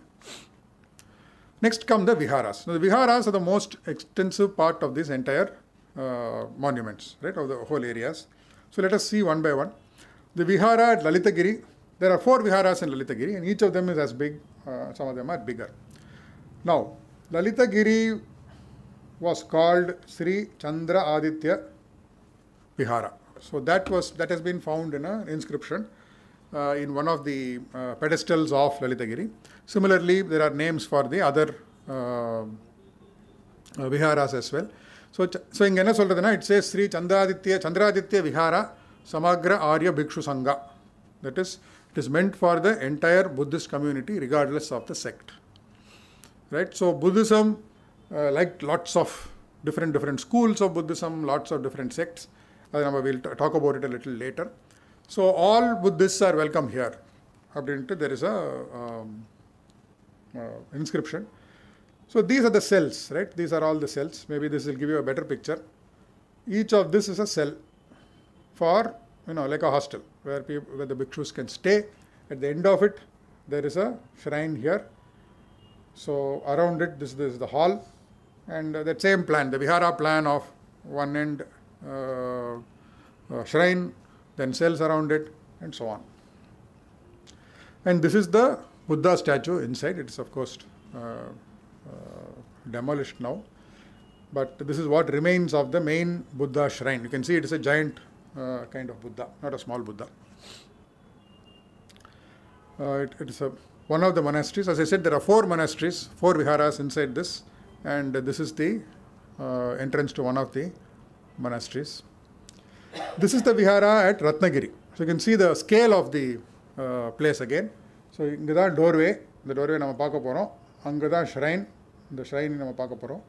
Next come the Viharas. Now the Viharas are the most extensive part of this entire uh, monuments, right, of the whole areas. So let us see one by one. The Vihara at Lalitagiri, there are four Viharas in Lalitagiri and each of them is as big, uh, some of them are bigger. Now, Lalitagiri was called Sri Chandra Aditya Vihara. So that was that has been found in an inscription uh, in one of the uh, pedestals of Lalitagiri. Similarly, there are names for the other uh, uh viharas as well. So so in என்ன சொல்றதுன்னா it says Sri சந்திராதித்ய சந்திராதித்ய Vihara Samagra Arya Bhikshu Sangha." is it is meant for the entire Buddhist community regardless of the sect. Right? So Buddhism uh, like lots of different different schools of Buddhism, lots of different sects we'll talk about it a little later. So all Buddhists are welcome here. There is a um, uh, inscription. So these are the cells, right? These are all the cells. Maybe this will give you a better picture. Each of this is a cell for, you know, like a hostel where, people, where the bhikkhus can stay. At the end of it, there is a shrine here. So around it, this, is the hall. And uh, that same plan, the Vihara plan of one end uh, uh, shrine, then cells around it, and so on. And this is the Buddha statue inside. It is, of course, uh, demolished now. But this is what remains of the main Buddha shrine. You can see it is a giant uh, kind of Buddha, not a small Buddha. Uh, it, it is a, one of the monasteries. As I said, there are four monasteries, four viharas inside this, and this is the uh, entrance to one of the monasteries. This is the vihara at Ratnagiri. So you can see the scale of the uh, place again. So in the doorway, the doorway நம்ம பார்க்க போகிறோம் shrine, The shrine நம்ம பார்க்க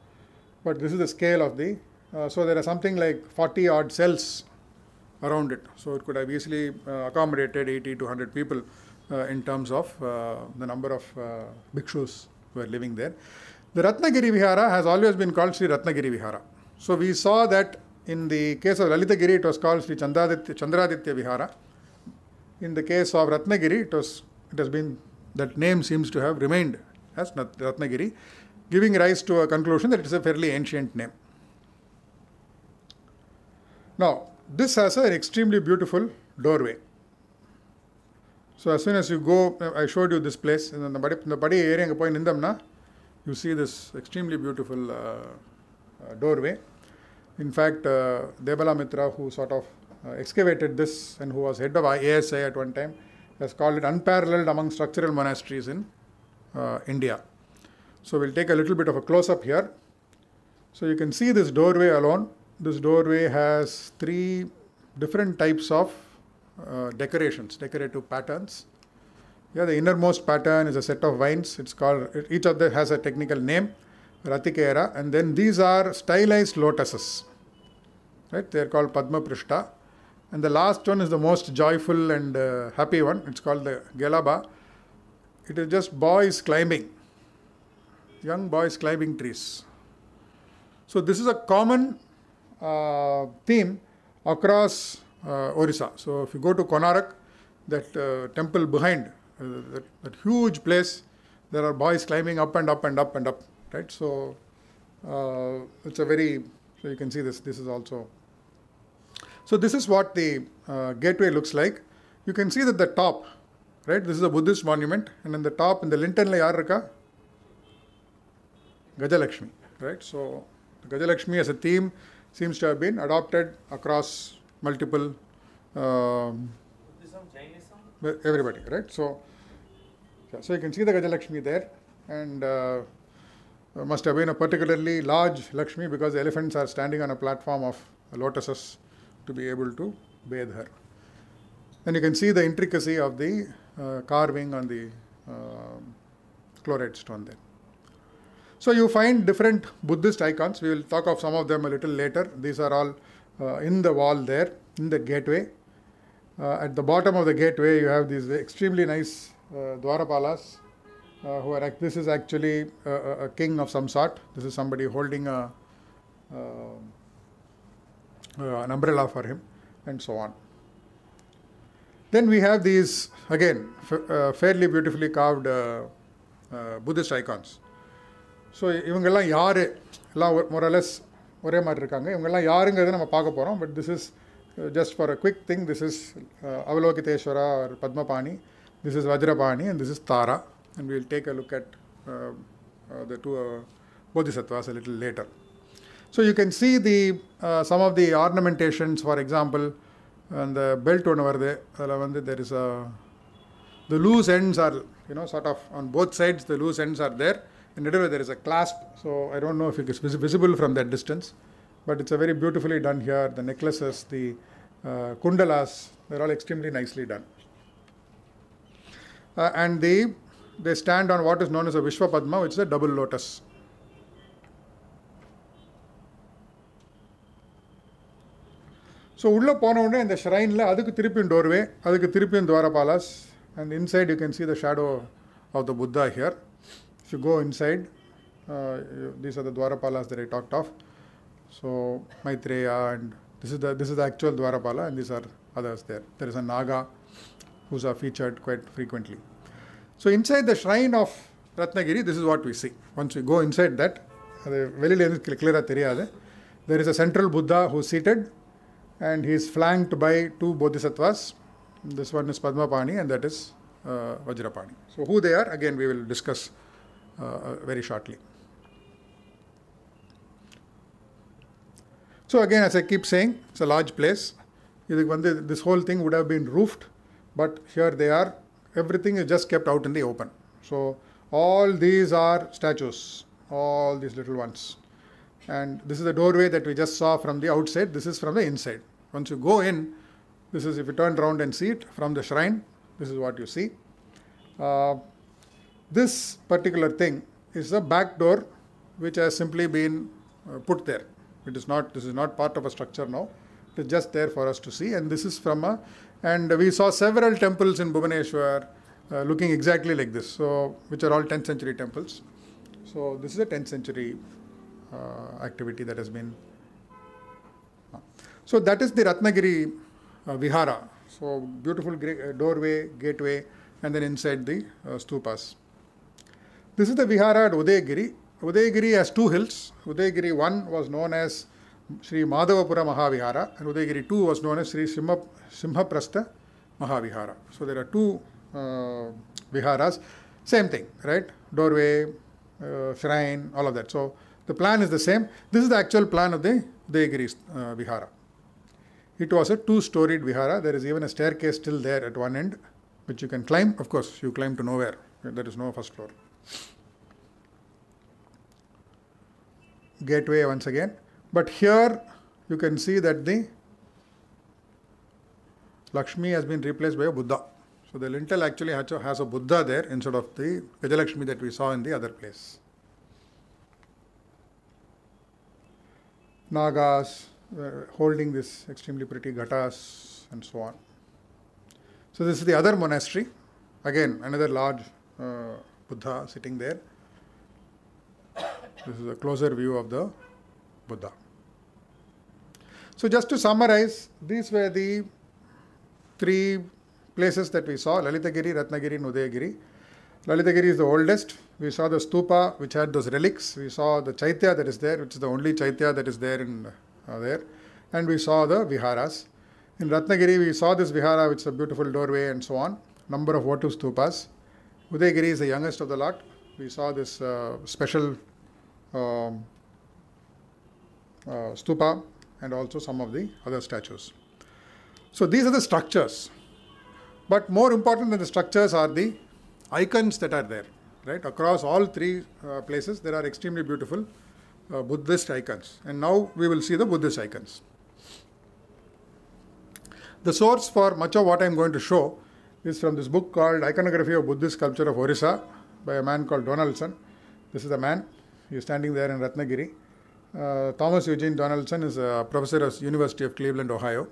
but this is the scale of the uh, so there are something like 40 odd cells around it so it could have easily uh, accommodated 80 to 100 people uh, in terms of uh, the number of uh, bhikshus who are living there the ratnagiri vihara has always been called sri ratnagiri vihara so we saw that in the case of Lalitagiri, it was called Sri Chandraditya, Chandraditya Vihara. In the case of Ratnagiri, it was it has been that name seems to have remained as Ratnagiri, giving rise to a conclusion that it is a fairly ancient name. Now, this has an extremely beautiful doorway. So as soon as you go, I showed you this place in the Badi, in the Badi area, you see this extremely beautiful uh, uh, doorway. In fact, uh, Debala Mitra, who sort of uh, excavated this and who was head of ASA at one time, has called it unparalleled among structural monasteries in uh, India. So we'll take a little bit of a close-up here. So you can see this doorway alone. This doorway has three different types of uh, decorations, decorative patterns. Here the innermost pattern is a set of vines. It's called, each of them has a technical name, Ratikera. And then these are stylized lotuses right? They are called Padma Prishta. And the last one is the most joyful and uh, happy one. It's called the Gelaba. It is just boys climbing, young boys climbing trees. So this is a common uh, theme across uh, Orissa. So if you go to Konark, that uh, temple behind, uh, that, that, huge place, there are boys climbing up and up and up and up, right? So uh, it's a very, so you can see this, this is also so this is what the uh, gateway looks like. You can see that the top, right? This is a Buddhist monument, and in the top, in the lintel la yaar Gajalakshmi, right? So Gajalakshmi as a theme seems to have been adopted across multiple. Um, Buddhism, Jainism. Everybody, right? So, yeah, so you can see the Gajalakshmi there, and. Uh, must have been a particularly large Lakshmi because the elephants are standing on a platform of lotuses to be able to bathe her. And you can see the intricacy of the uh, carving on the uh, um, chlorite stone there. So you find different Buddhist icons. We will talk of some of them a little later. These are all uh, in the wall there, in the gateway. Uh, at the bottom of the gateway, you have these extremely nice uh, Dwarapalas. Uh, who are this is actually a, a, king of some sort. This is somebody holding a um, uh, an umbrella for him and so on. Then we have these again uh, fairly beautifully carved uh, Buddhist icons. So இவங்கெல்லாம் யார் எல்லாம் Morales ஒரே மாதிரி இருக்காங்க இவங்கெல்லாம் யாருங்கிறத நம்ம பார்க்க போகிறோம் but this is just for a quick thing this is Avalokiteshvara or Padmapani this is Vajrapani and this is Tara and will take a look at the two bodhisattvas little later so you can see the uh, some of the ornamentations, for example, and the belt one over there, there is a, the loose ends are, you know, sort of on both sides, the loose ends are there. In the middle there is a clasp, so I don't know if it is visible from that distance, but it's a very beautifully done here. The necklaces, the uh, kundalas, they're all extremely nicely done. Uh, and they, they stand on what is known as a Vishwapadma, which is a double lotus. So உள்ளே போன உடனே இந்த ஷ்ரைனில் அதுக்கு திருப்பியும் doorway அதுக்கு திருப்பியும் dvarapalas and inside you can see the shadow of the Buddha here should go inside these are the dvarapalas that I talked of so Maitreya and this is the this is the actual dvarapala and these are others there there is a naga whose are featured quite frequently so inside the shrine of Ratnagiri this is what we see once you go inside that அது வெளியிலேருந்து கிளியராக தெரியாது there is a central Buddha who seated and he is flanked by two bodhisattvas. This one is Padmapani and that is uh, Vajrapani. So, who they are, again, we will discuss uh, uh very shortly. So, again, as I keep saying, it's a large place. This whole thing would have been roofed, but here they are. Everything is just kept out in the open. So, all these are statues, all these little ones. And this is the doorway that we just saw from the outside, this is from the inside. Once you go in, this is if you turn around and see it from the shrine, this is what you see. Uh, this particular thing is a back door which has simply been uh, put there. It is not, this is not part of a structure now. It is just there for us to see. And this is from a, and we saw several temples in Bhubaneswar uh, looking exactly like this. So, which are all 10th century temples. So, this is a 10th century uh, activity that has been so that is the Ratnagiri uh, Vihara. So beautiful uh, doorway, gateway, and then inside the uh, stupas. This is the Vihara at Udayagiri. Udayagiri has two hills. Udayagiri 1 was known as Sri Madhavapura Mahavihara, and Udayagiri 2 was known as Sri Simha, Simhaprastha Mahavihara. So there are two uh, viharas. Same thing, right? Doorway, uh, shrine, all of that. So the plan is the same. This is the actual plan of the Udayagiri uh, Vihara. It was a two-storied vihara. There is even a staircase still there at one end, which you can climb. Of course, you climb to nowhere. There is no first floor. Gateway once again. But here you can see that the Lakshmi has been replaced by a Buddha. So the lintel actually has a Buddha there instead of the Gajalakshmi that we saw in the other place. Nagas, uh, holding this extremely pretty ghatas and so on. So this is the other monastery, again another large uh, Buddha sitting there. This is a closer view of the Buddha. So just to summarize, these were the three places that we saw, Lalitagiri, Ratnagiri, and Lalitagiri is the oldest. We saw the stupa which had those relics. We saw the chaitya that is there, which is the only chaitya that is there in there. And we saw the viharas. In Ratnagiri, we saw this vihara, which is a beautiful doorway and so on. Number of Vatu stupas. Udaygiri is the youngest of the lot. We saw this uh, special um, uh, stupa and also some of the other statues. So these are the structures. But more important than the structures are the icons that are there, right? Across all three uh, places, there are extremely beautiful uh, Buddhist icons. And now we will see the Buddhist icons. The source for much of what I am going to show is from this book called Iconography of Buddhist Culture of Orissa by a man called Donaldson. This is the man. He is standing there in Ratnagiri. Uh, Thomas Eugene Donaldson is a professor at University of Cleveland, Ohio.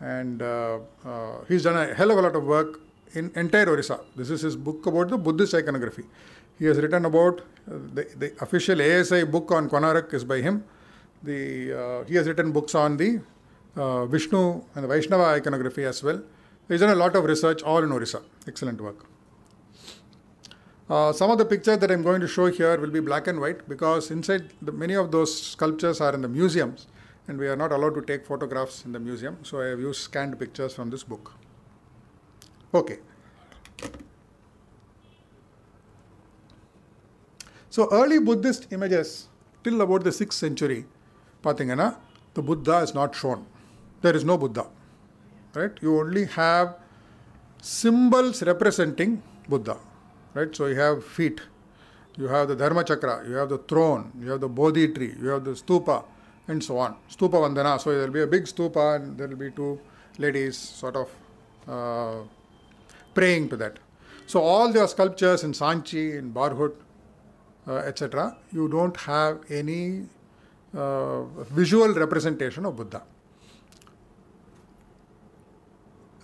And uh, uh, he's done a hell of a lot of work in entire Orissa. This is his book about the Buddhist iconography. He has written about uh, the, the official ASI book on Konarak is by him. The, uh, he has written books on the uh, Vishnu and the Vaishnava iconography as well. He's done a lot of research all in Orissa. Excellent work. Uh, some of the pictures that I'm going to show here will be black and white because inside the, many of those sculptures are in the museums and we are not allowed to take photographs in the museum. So I have used scanned pictures from this book. Okay. So early Buddhist images till about the 6th century, Pathingana, the Buddha is not shown. There is no Buddha. Right? You only have symbols representing Buddha. Right? So you have feet, you have the Dharma Chakra, you have the throne, you have the Bodhi tree, you have the stupa, and so on. Stupa Vandana. So there will be a big stupa and there will be two ladies sort of uh, praying to that. So all their sculptures in Sanchi, in Barhut, uh, etc., you don't have any uh, visual representation of Buddha.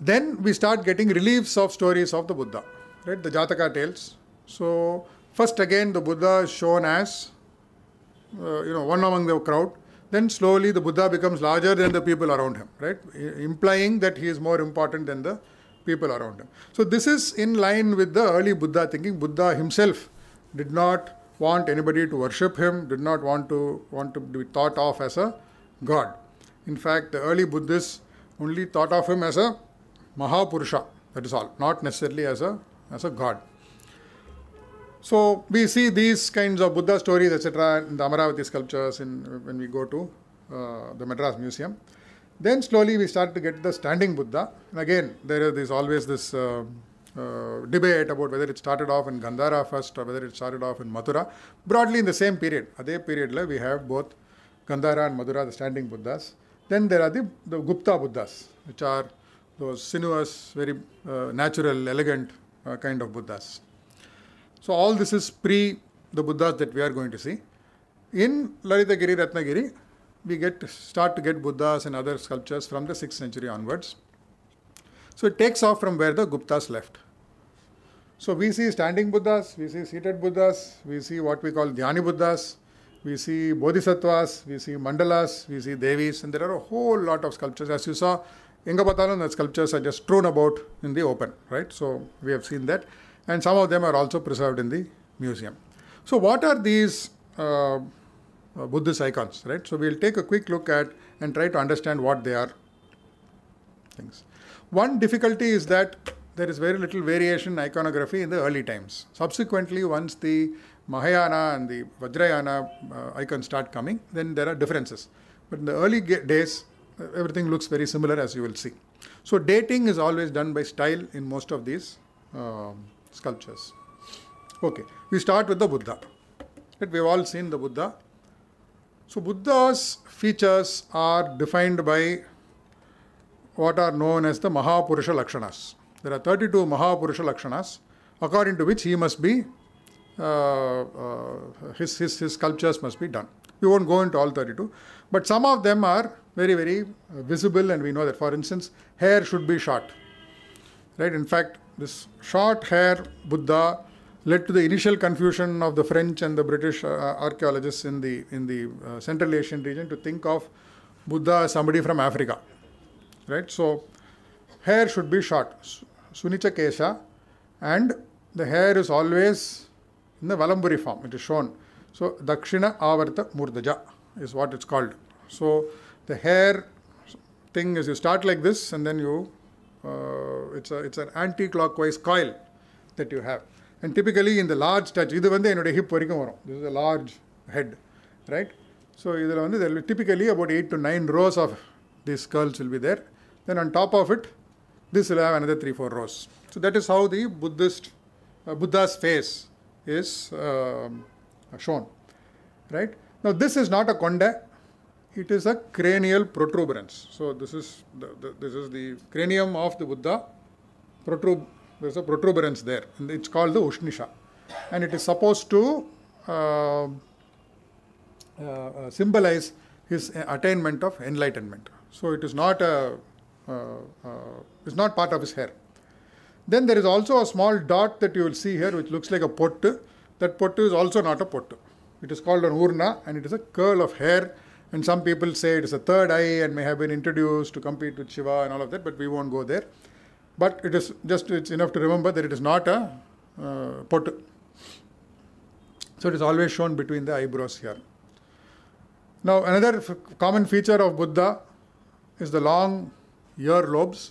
Then we start getting reliefs of stories of the Buddha, right? The Jataka tales. So first again the Buddha is shown as uh, you know one among the crowd then slowly the Buddha becomes larger than the people around him, right? Implying that he is more important than the people around him. So this is in line with the early Buddha thinking. Buddha himself did not want anybody to worship him, did not want to want to be thought of as a god. In fact, the early Buddhists only thought of him as a Mahapurusha, that is all, not necessarily as a as a god. So we see these kinds of Buddha stories, etc., in the Amaravati sculptures in, when we go to uh, the Madras Museum. Then slowly we start to get the standing Buddha. And again, there is always this uh, uh, debate about whether it started off in Gandhara first or whether it started off in Mathura. Broadly in the same period, Ade period we have both Gandhara and Mathura, the standing Buddhas. Then there are the, the Gupta Buddhas, which are those sinuous, very uh, natural, elegant uh, kind of Buddhas. So all this is pre the Buddhas that we are going to see. In Lalitagiri, Ratnagiri, we get start to get Buddhas and other sculptures from the 6th century onwards. So it takes off from where the Guptas left. So we see standing Buddhas, we see seated Buddhas, we see what we call Dhyani Buddhas, we see Bodhisattvas, we see mandalas, we see Devis, and there are a whole lot of sculptures. As you saw, Ingapatalan, the sculptures are just strewn about in the open, right? So we have seen that. And some of them are also preserved in the museum. So what are these uh, uh Buddhist icons, right? So we'll take a quick look at and try to understand what they are. Things. One difficulty is that there is very little variation in iconography in the early times. Subsequently, once the Mahayana and the Vajrayana uh, icons start coming, then there are differences. But in the early days, uh, everything looks very similar as you will see. So dating is always done by style in most of these um, sculptures. Okay, we start with the Buddha. Right? We've all seen the Buddha. So Buddha's features are defined by what are known as the Mahapurusha Lakshanas. There are 32 Mahapurusha Lakshanas, according to which he must be, uh, uh, his, his, his sculptures must be done. We won't go into all 32, but some of them are very, very visible, and we know that, for instance, hair should be short. Right? In fact, this short hair Buddha led to the initial confusion of the French and the British uh, archaeologists in the in the uh, Central Asian region to think of Buddha as somebody from Africa, right? So hair should be short. Sunicha Kesha and the hair is always in the Valamburi form, it is shown. So, Dakshina Avarta Murdaja is what it's called. So, the hair thing is you start like this and then you, uh, it's, a, it's an anti-clockwise coil that you have. And typically in the large touch, இது வந்து என்னுடைய hip வரைக்கும் வரும் this is a large head right so இதில் வந்து there Typically, about eight to nine rows of these curls will be there. Then on top of it. This will have another three, four rows. So that is how the Buddhist uh, Buddha's face is uh, shown, right? Now this is not a konda; it is a cranial protuberance. So this is the, the, this is the cranium of the Buddha. Protrub there's a protuberance there. It's called the Ushnisha, and it is supposed to um, uh, uh, symbolize his attainment of enlightenment. So it is not a uh, uh, is not part of his hair. Then there is also a small dot that you will see here which looks like a pottu. That pottu is also not a pottu. It is called an urna and it is a curl of hair and some people say it is a third eye and may have been introduced to compete with Shiva and all of that but we won't go there. But it is just it's enough to remember that it is not a uh, pottu. So it is always shown between the eyebrows here. Now another common feature of Buddha is the long Earlobes,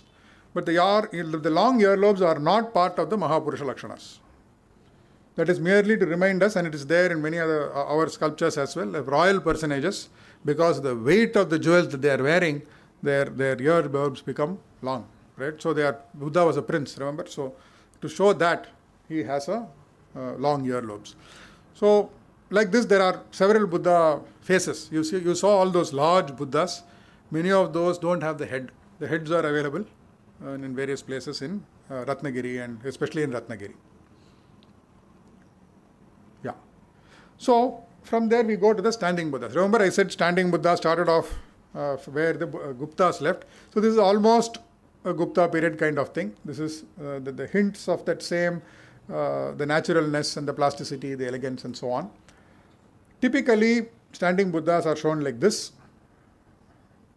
but the, ear, the long earlobes are not part of the Mahapurusha Lakshanas. That is merely to remind us, and it is there in many other uh, our sculptures as well, of royal personages, because the weight of the jewels that they are wearing, their, their earlobes become long, right? So they are, Buddha was a prince, remember? So to show that, he has a uh, long earlobes. So like this, there are several Buddha faces. You see, you saw all those large Buddhas. Many of those don't have the head. The heads are available uh, in various places in uh, Ratnagiri and especially in Ratnagiri. Yeah. So from there we go to the standing Buddhas. Remember I said standing Buddha started off uh, where the uh, Guptas left. So this is almost a Gupta period kind of thing. This is uh, the, the, hints of that same, uh, the naturalness and the plasticity, the elegance and so on. Typically, standing Buddhas are shown like this.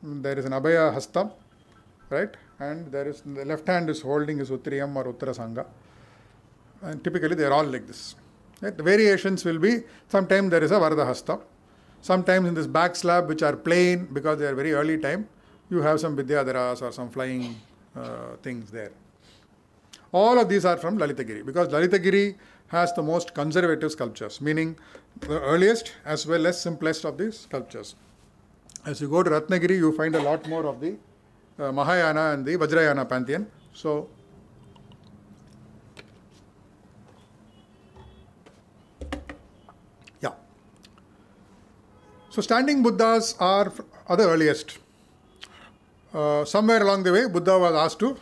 There is an Abhaya Hasta right? And there is the left hand is holding his Uttriyam or Uttarasanga. And typically they are all like this. Right? The variations will be sometimes there is a Varadahasta. Sometimes in this back slab, which are plain because they are very early time, you have some Vidyadharas or some flying uh, things there. All of these are from Lalitagiri because Lalitagiri has the most conservative sculptures, meaning the earliest as well as simplest of these sculptures. As you go to Ratnagiri, you find a lot more of the uh, Mahayana and the Vajrayana pantheon. So, yeah. So, standing Buddhas are, the earliest. Uh, somewhere along the way, Buddha was asked to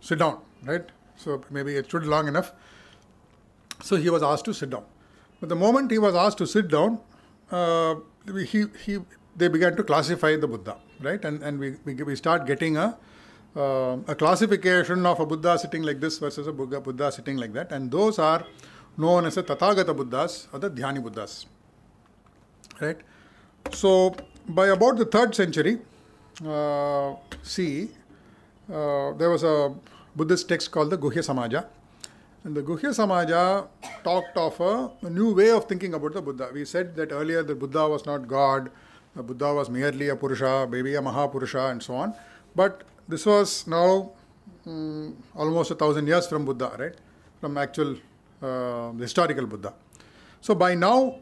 sit down, right? So, maybe it stood long enough. So, he was asked to sit down. But the moment he was asked to sit down, uh, he, he they began to classify the Buddha, right? And, and we, we, we start getting a, uh, a classification of a Buddha sitting like this versus a Buddha, Buddha sitting like that. And those are known as the Tathagata Buddhas or the Dhyani Buddhas, right? So, by about the third century uh, CE, uh, there was a Buddhist text called the Guhya Samaja. And the Guhya Samaja talked of a, a new way of thinking about the Buddha. We said that earlier the Buddha was not God, Buddha was merely a Purusha, maybe a Mahapurusha, and so on. But this was now um, almost a thousand years from Buddha, right? From actual uh, historical Buddha. So by now,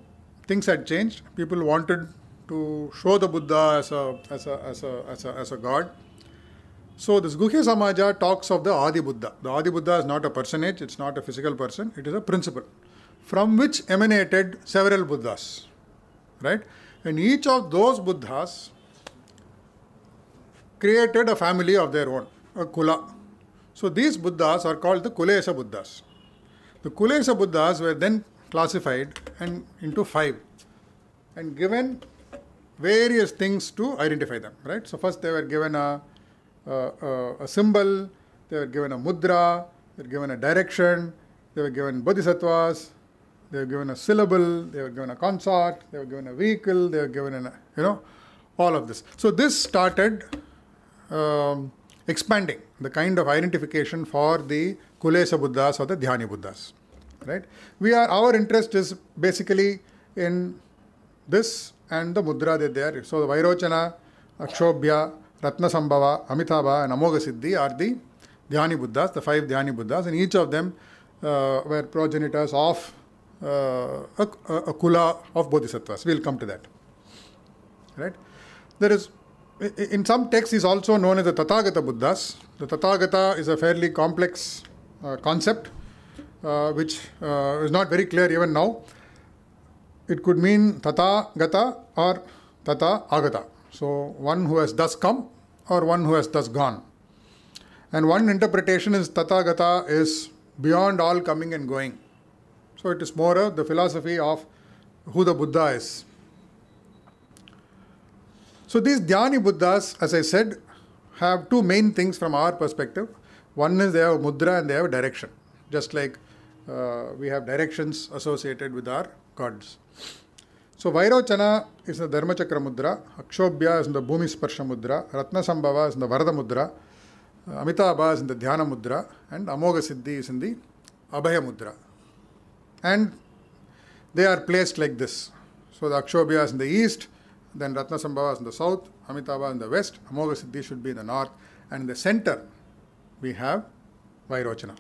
things had changed. People wanted to show the Buddha as a, as a, as a, as a, as a god. So this Guhya Samaja talks of the Adi Buddha. The Adi Buddha is not a personage, it's not a physical person, it is a principle from which emanated several Buddhas, right? And each of those Buddhas created a family of their own, a kula. So these Buddhas are called the Kulesa Buddhas. The Kulesa Buddhas were then classified and into five and given various things to identify them, right? So first they were given a, a, a, a symbol, they were given a mudra, they were given a direction, they were given bodhisattvas, they were given a syllable, they were given a consort, they were given a vehicle, they were given an, you know, all of this. So this started um, expanding the kind of identification for the Kulesa Buddhas or the Dhyani Buddhas, right? We are, our interest is basically in this and the mudra that they are. So the Vairochana, Akshobhya, Ratnasambhava, Amitabha and Amogasiddhi are the Dhyani Buddhas, the five Dhyani Buddhas and each of them uh, were progenitors of uh, a, a kula of bodhisattvas. We'll come to that. Right? There is in some texts is also known as the Tathagata Buddhas. The Tathagata is a fairly complex uh, concept, uh, which uh, is not very clear even now. It could mean Tathagata or Tathagata. So one who has thus come or one who has thus gone. And one interpretation is Tathagata is beyond all coming and going. So it is more of the philosophy of who the Buddha is. So these Dhyani Buddhas, as I said, have two main things from our perspective. One is they have mudra and they have direction, just like uh, we have directions associated with our gods. So Vairochana is the Dharma Chakra Mudra, Akshobhya is the Bhumi Sparsha Mudra, Ratnasambhava is the Varada Mudra, uh, Amitabha is in the Dhyana Mudra, and Amoghasiddhi is in the Abhaya Mudra and they are placed like this. So the is in the east, then is in the south, Amitabha in the west, Amoghasiddhi should be in the north, and in the center we have Vairochana.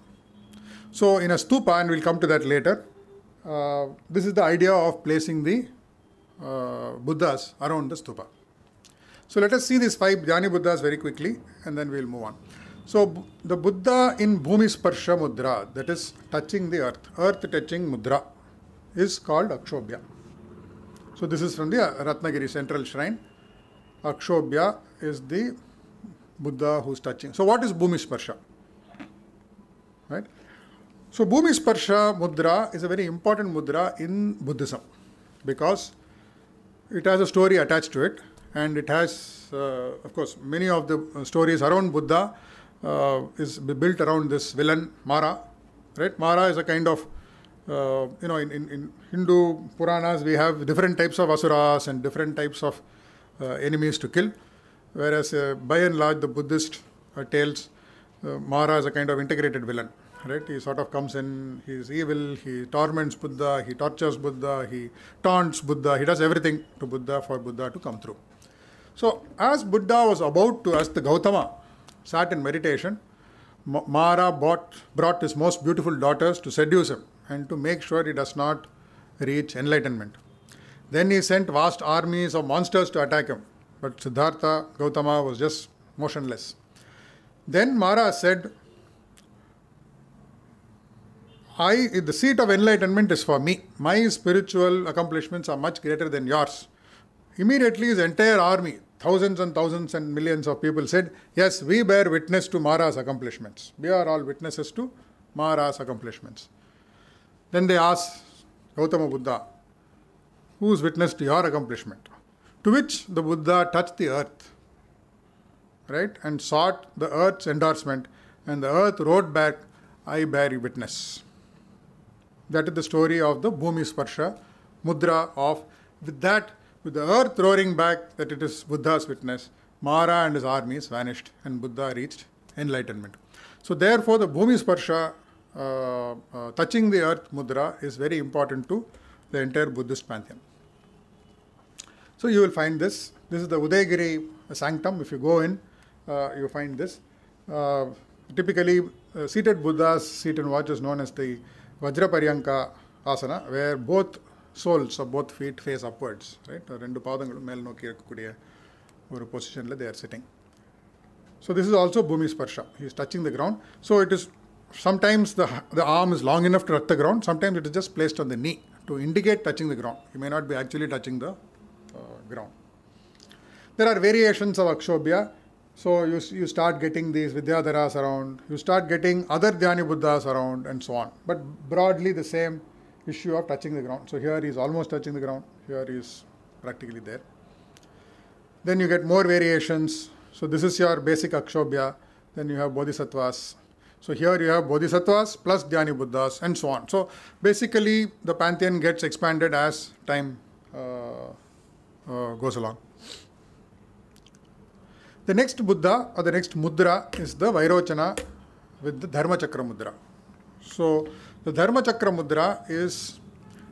So in a stupa, and we'll come to that later, uh, this is the idea of placing the uh, Buddhas around the stupa. So let us see these five Dhyani Buddhas very quickly and then we'll move on. So the Buddha in Sparsha Mudra, that is touching the earth, earth touching mudra, is called Akshobhya. So this is from the uh, Ratnagiri Central Shrine. Akshobhya is the Buddha who's touching. So what is Sparsha? Right? So Sparsha Mudra is a very important mudra in Buddhism because it has a story attached to it and it has, uh, of course, many of the uh, stories around Buddha uh, is built around this villain Mara, right? Mara is a kind of uh, you know in, in, in, Hindu Puranas we have different types of asuras and different types of uh, enemies to kill, whereas uh, by and large the Buddhist uh, tales Mara is a kind of integrated villain right? He sort of comes in, he's evil, he torments Buddha, he tortures Buddha, he taunts Buddha, he does everything to Buddha for Buddha to come through. So, as Buddha was about to, as the Gautama sat in meditation, Mara bought, brought his most beautiful daughters to seduce him and to make sure he does not reach enlightenment. Then he sent vast armies of monsters to attack him, but Siddhartha Gautama was just motionless. Then Mara said, I, the seat of enlightenment is for me. My spiritual accomplishments are much greater than yours. Immediately, his entire army, thousands and thousands and millions of people said, Yes, we bear witness to Mara's accomplishments. We are all witnesses to Mara's accomplishments. Then they asked Gautama Buddha, Who's witnessed your accomplishment? To which the Buddha touched the earth, right, and sought the earth's endorsement, and the earth wrote back, I bear witness. That is the story of the Bhumi Sparsha Mudra of, with that, with the earth roaring back that it is Buddha's witness, Mara and his armies vanished and Buddha reached enlightenment. So therefore the Bhumi Sparsha, uh, uh, touching the earth mudra is very important to the entire Buddhist pantheon. So you will find this. This is the Udayagiri sanctum. If you go in, uh, you find this. Uh, typically, uh, seated Buddha's seat and watch is known as the Vajraparyanka asana, where both soles both feet face upwards, right? Right ரெண்டு பாதங்களும் மேல் நோக்கி இருக்கக்கூடிய ஒரு பொசிஷனில் they're sitting so this is also Bhumisparsha is touching the ground so it is sometimes the, the arm is long enough to touch the ground, sometimes it is just placed on the knee to indicate touching the ground. He may not be actually touching the uh, ground. There are variations of Akshobhya. So you, you start getting these Vidyadharas around, you start getting other Dhyani Buddhas around and so on. But broadly the same issue of touching the ground. So here is almost touching the ground, Here is practically there. Then you get more variations. So this is your basic Akshobhya. Then you have Bodhisattvas. So here you have Bodhisattvas plus Dhyani Buddhas and so on. So basically the pantheon gets expanded as time uh, uh, goes along. The next Buddha or the next mudra is the Vairochana with the Dharma Chakra mudra. So the Dharma Chakra Mudra is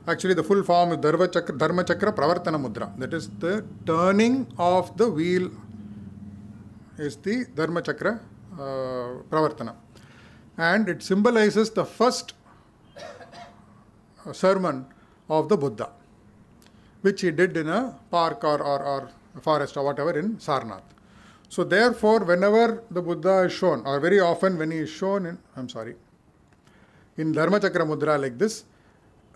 actually the full form of Dharma Chakra, Dharma Chakra Pravartana Mudra. That is the turning of the wheel is the Dharma Chakra uh, Pravartana. And it symbolizes the first uh, sermon of the Buddha, which he did in a park or, or, or forest or whatever in Sarnath. So therefore, whenever the Buddha is shown, or very often when he is shown in, I'm sorry, in Dharma Chakra Mudra like this,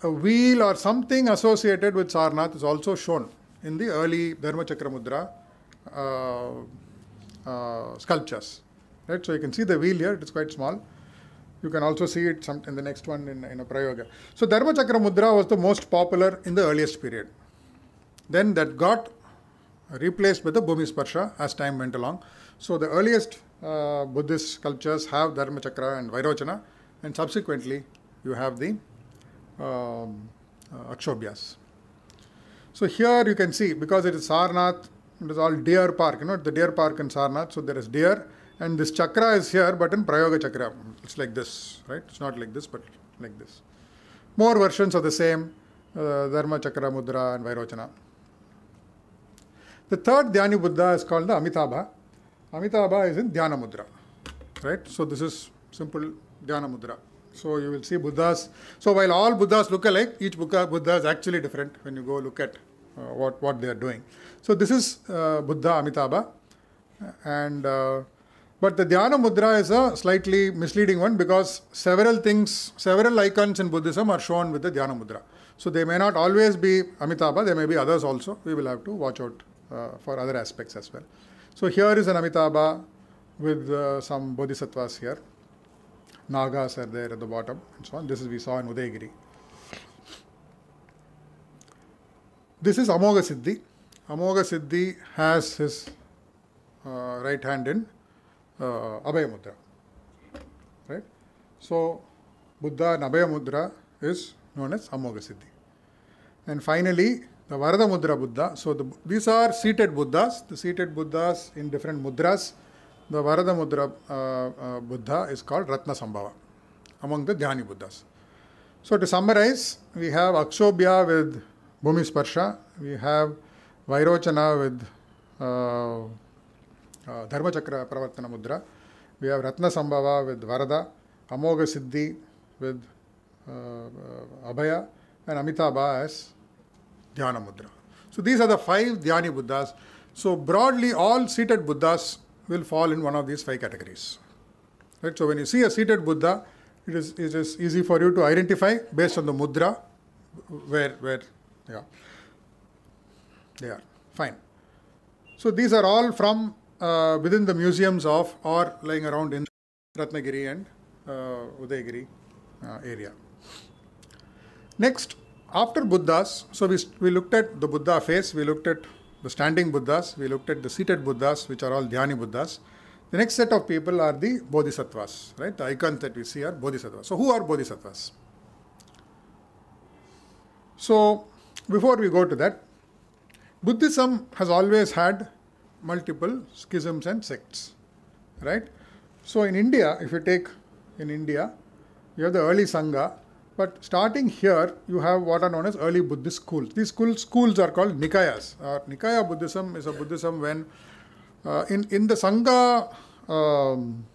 a wheel or something associated with Sarnath is also shown in the early Dharma Chakra Mudra uh, uh, sculptures. Right? So you can see the wheel here, it is quite small. You can also see it some, in the next one in, in a Prayoga. So Dharma Chakra Mudra was the most popular in the earliest period. Then that got replaced by the Bhumisparsha as time went along. So the earliest uh, Buddhist sculptures have Dharma Chakra and Vairocana and subsequently you have the um, uh, Akshobhyas. So here you can see because it is Sarnath, it is all deer park, you know, the deer park in Sarnath, so there is deer and this chakra is here but in Prayoga chakra, it's like this, right? It's not like this but like this. More versions of the same uh, Dharma chakra mudra and Vairochana. The third Dhyani Buddha is called the Amitabha. Amitabha is in Dhyana mudra, right? So this is simple Dhyana Mudra. So you will see Buddhas. So while all Buddhas look alike, each Buddha is actually different when you go look at uh, what, what they are doing. So this is uh, Buddha Amitabha. And uh, but the Dhyana Mudra is a slightly misleading one because several things, several icons in Buddhism are shown with the Dhyana Mudra. So they may not always be Amitabha, there may be others also. We will have to watch out uh, for other aspects as well. So here is an Amitabha with uh, some bodhisattvas here. Nagas are there at the bottom and so on. This is we saw in Udayagiri. This is Amoga Siddhi. Amoga Siddhi has his uh, right hand in uh, Abhaya Mudra. Right? So, Buddha and Abhaya Mudra is known as Amoga Siddhi. And finally, the Varada Mudra Buddha. So, the, these are seated Buddhas. The seated Buddhas in different mudras the Varada Mudra uh, uh, Buddha is called Ratna Sambhava among the Dhyani Buddhas. So to summarize, we have Akshobhya with Bhumi Sparsha, we have Vairochana with uh, uh, Dharma Chakra Pravartana Mudra, we have Ratna Sambhava with Varada, Amoga Siddhi with uh, uh, Abhaya, and Amitabha as Dhyana Mudra. So these are the five Dhyani Buddhas. So broadly, all seated Buddhas will fall in one of these five categories. Right? So when you see a seated Buddha, it is, it is easy for you to identify based on the mudra where, where yeah, they are. Fine. So these are all from uh, within the museums of or lying around in Ratnagiri and uh, Udayagiri uh, area. Next, after Buddhas, so we, we looked at the Buddha face, we looked at the standing Buddhas, we looked at the seated Buddhas, which are all Dhyani Buddhas. The next set of people are the Bodhisattvas, right? The icons that we see are Bodhisattvas. So, who are Bodhisattvas? So, before we go to that, Buddhism has always had multiple schisms and sects, right? So, in India, if you take in India, you have the early Sangha, but starting here, you have what are known as early Buddhist schools. These school, schools are called Nikayas. Uh, Nikaya Buddhism is a Buddhism when, uh, in, in the Sangha um,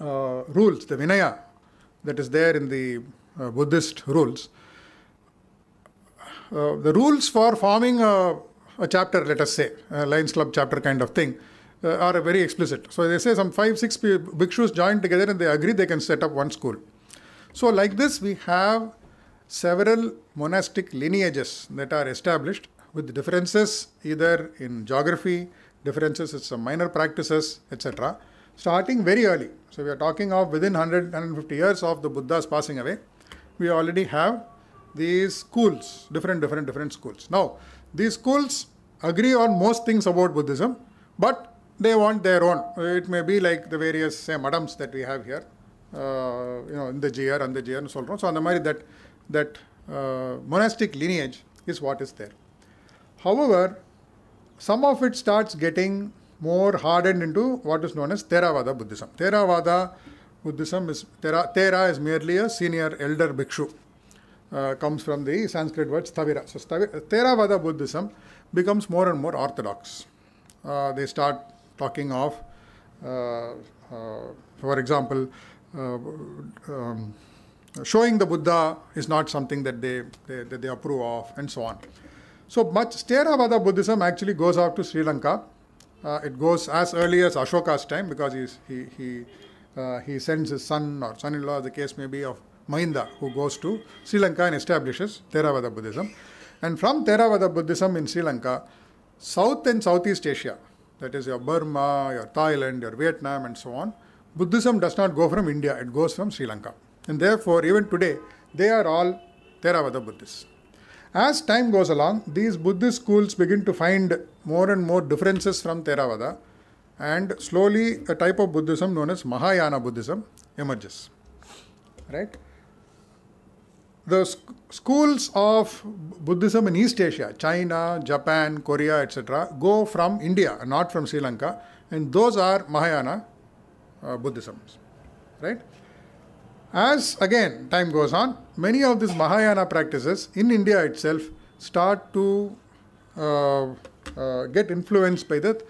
uh, rules, the Vinaya that is there in the uh, Buddhist rules, uh, the rules for forming a, a, chapter, let us say, a Lions Club chapter kind of thing, uh, are very explicit. So they say some five, six bhikshus join together and they agree they can set up one school. So, like this, we have several monastic lineages that are established with differences either in geography, differences in some minor practices, etc., starting very early. So, we are talking of within 100 150 years of the Buddha's passing away, we already have these schools, different, different, different schools. Now, these schools agree on most things about Buddhism, but they want their own. It may be like the various, say, madams that we have here uh, you know இந்த GR அந்த ஜிஆர்னு சொல்கிறோம் so அந்த மாதிரி that that uh, monastic lineage is what is there. However, some of it starts getting more hardened into what is known as Theravada Buddhism. Theravada Buddhism is Thera, is merely a senior elder bhikshu. Uh, comes from the Sanskrit word Stavira. So uh, Theravada Buddhism becomes more and more orthodox. they start talking of, for example, uh, um, showing the Buddha is not something that they, they, that they approve of, and so on. So much Theravada Buddhism actually goes out to Sri Lanka. Uh, it goes as early as Ashoka's time because he, he, uh, he sends his son or son in law, the case may be, of Mahinda, who goes to Sri Lanka and establishes Theravada Buddhism. And from Theravada Buddhism in Sri Lanka, South and Southeast Asia, that is your Burma, your Thailand, your Vietnam, and so on, Buddhism does not go from India, it goes from Sri Lanka. And therefore, even today, they are all Theravada Buddhists. As time goes along, these Buddhist schools begin to find more and more differences from Theravada, and slowly a type of Buddhism known as Mahayana Buddhism emerges. Right? The sc- schools of Buddhism in East Asia, China, Japan, Korea, etc., go from India, not from Sri Lanka, and those are Mahayana uh, Buddhism, right? As again time goes on, many of these Mahayana practices in India itself start to uh, uh, get influenced by the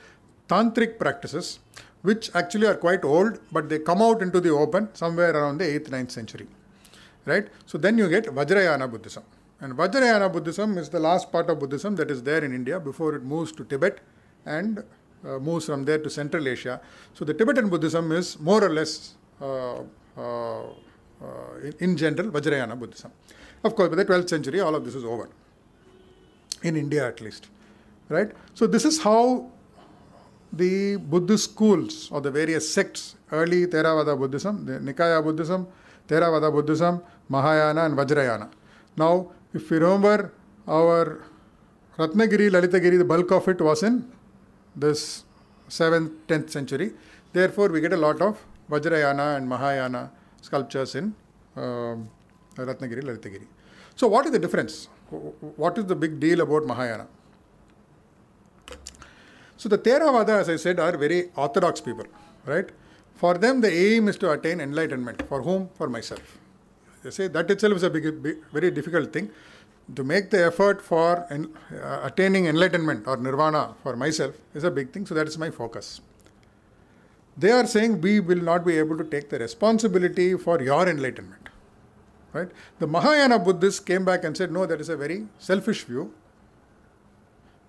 tantric practices, which actually are quite old, but they come out into the open somewhere around the 8th, 9th century, right? So then you get Vajrayana Buddhism. And Vajrayana Buddhism is the last part of Buddhism that is there in India before it moves to Tibet and uh, moves from there to Central Asia. So the Tibetan Buddhism is more or less, uh, uh, uh in, in, general, Vajrayana Buddhism. Of course, by the 12th century, all of this is over, in India at least, right? So this is how the Buddhist schools or the various sects, early Theravada Buddhism, the Nikaya Buddhism, Theravada Buddhism, Mahayana and Vajrayana. Now, if you remember our Ratnagiri, Lalitagiri, the bulk of it was in this 7th, 10th century. Therefore, we get a lot of Vajrayana and Mahayana sculptures in um, Ratnagiri, Lalitagiri. So, what is the difference? What is the big deal about Mahayana? So, the Theravada, as I said, are very orthodox people, right? For them, the aim is to attain enlightenment. For whom? For myself. They say that itself is a big, big, very difficult thing to make the effort for en- uh, attaining enlightenment or nirvana for myself is a big thing. So that is my focus. They are saying we will not be able to take the responsibility for your enlightenment. Right? The Mahayana Buddhists came back and said, no, that is a very selfish view.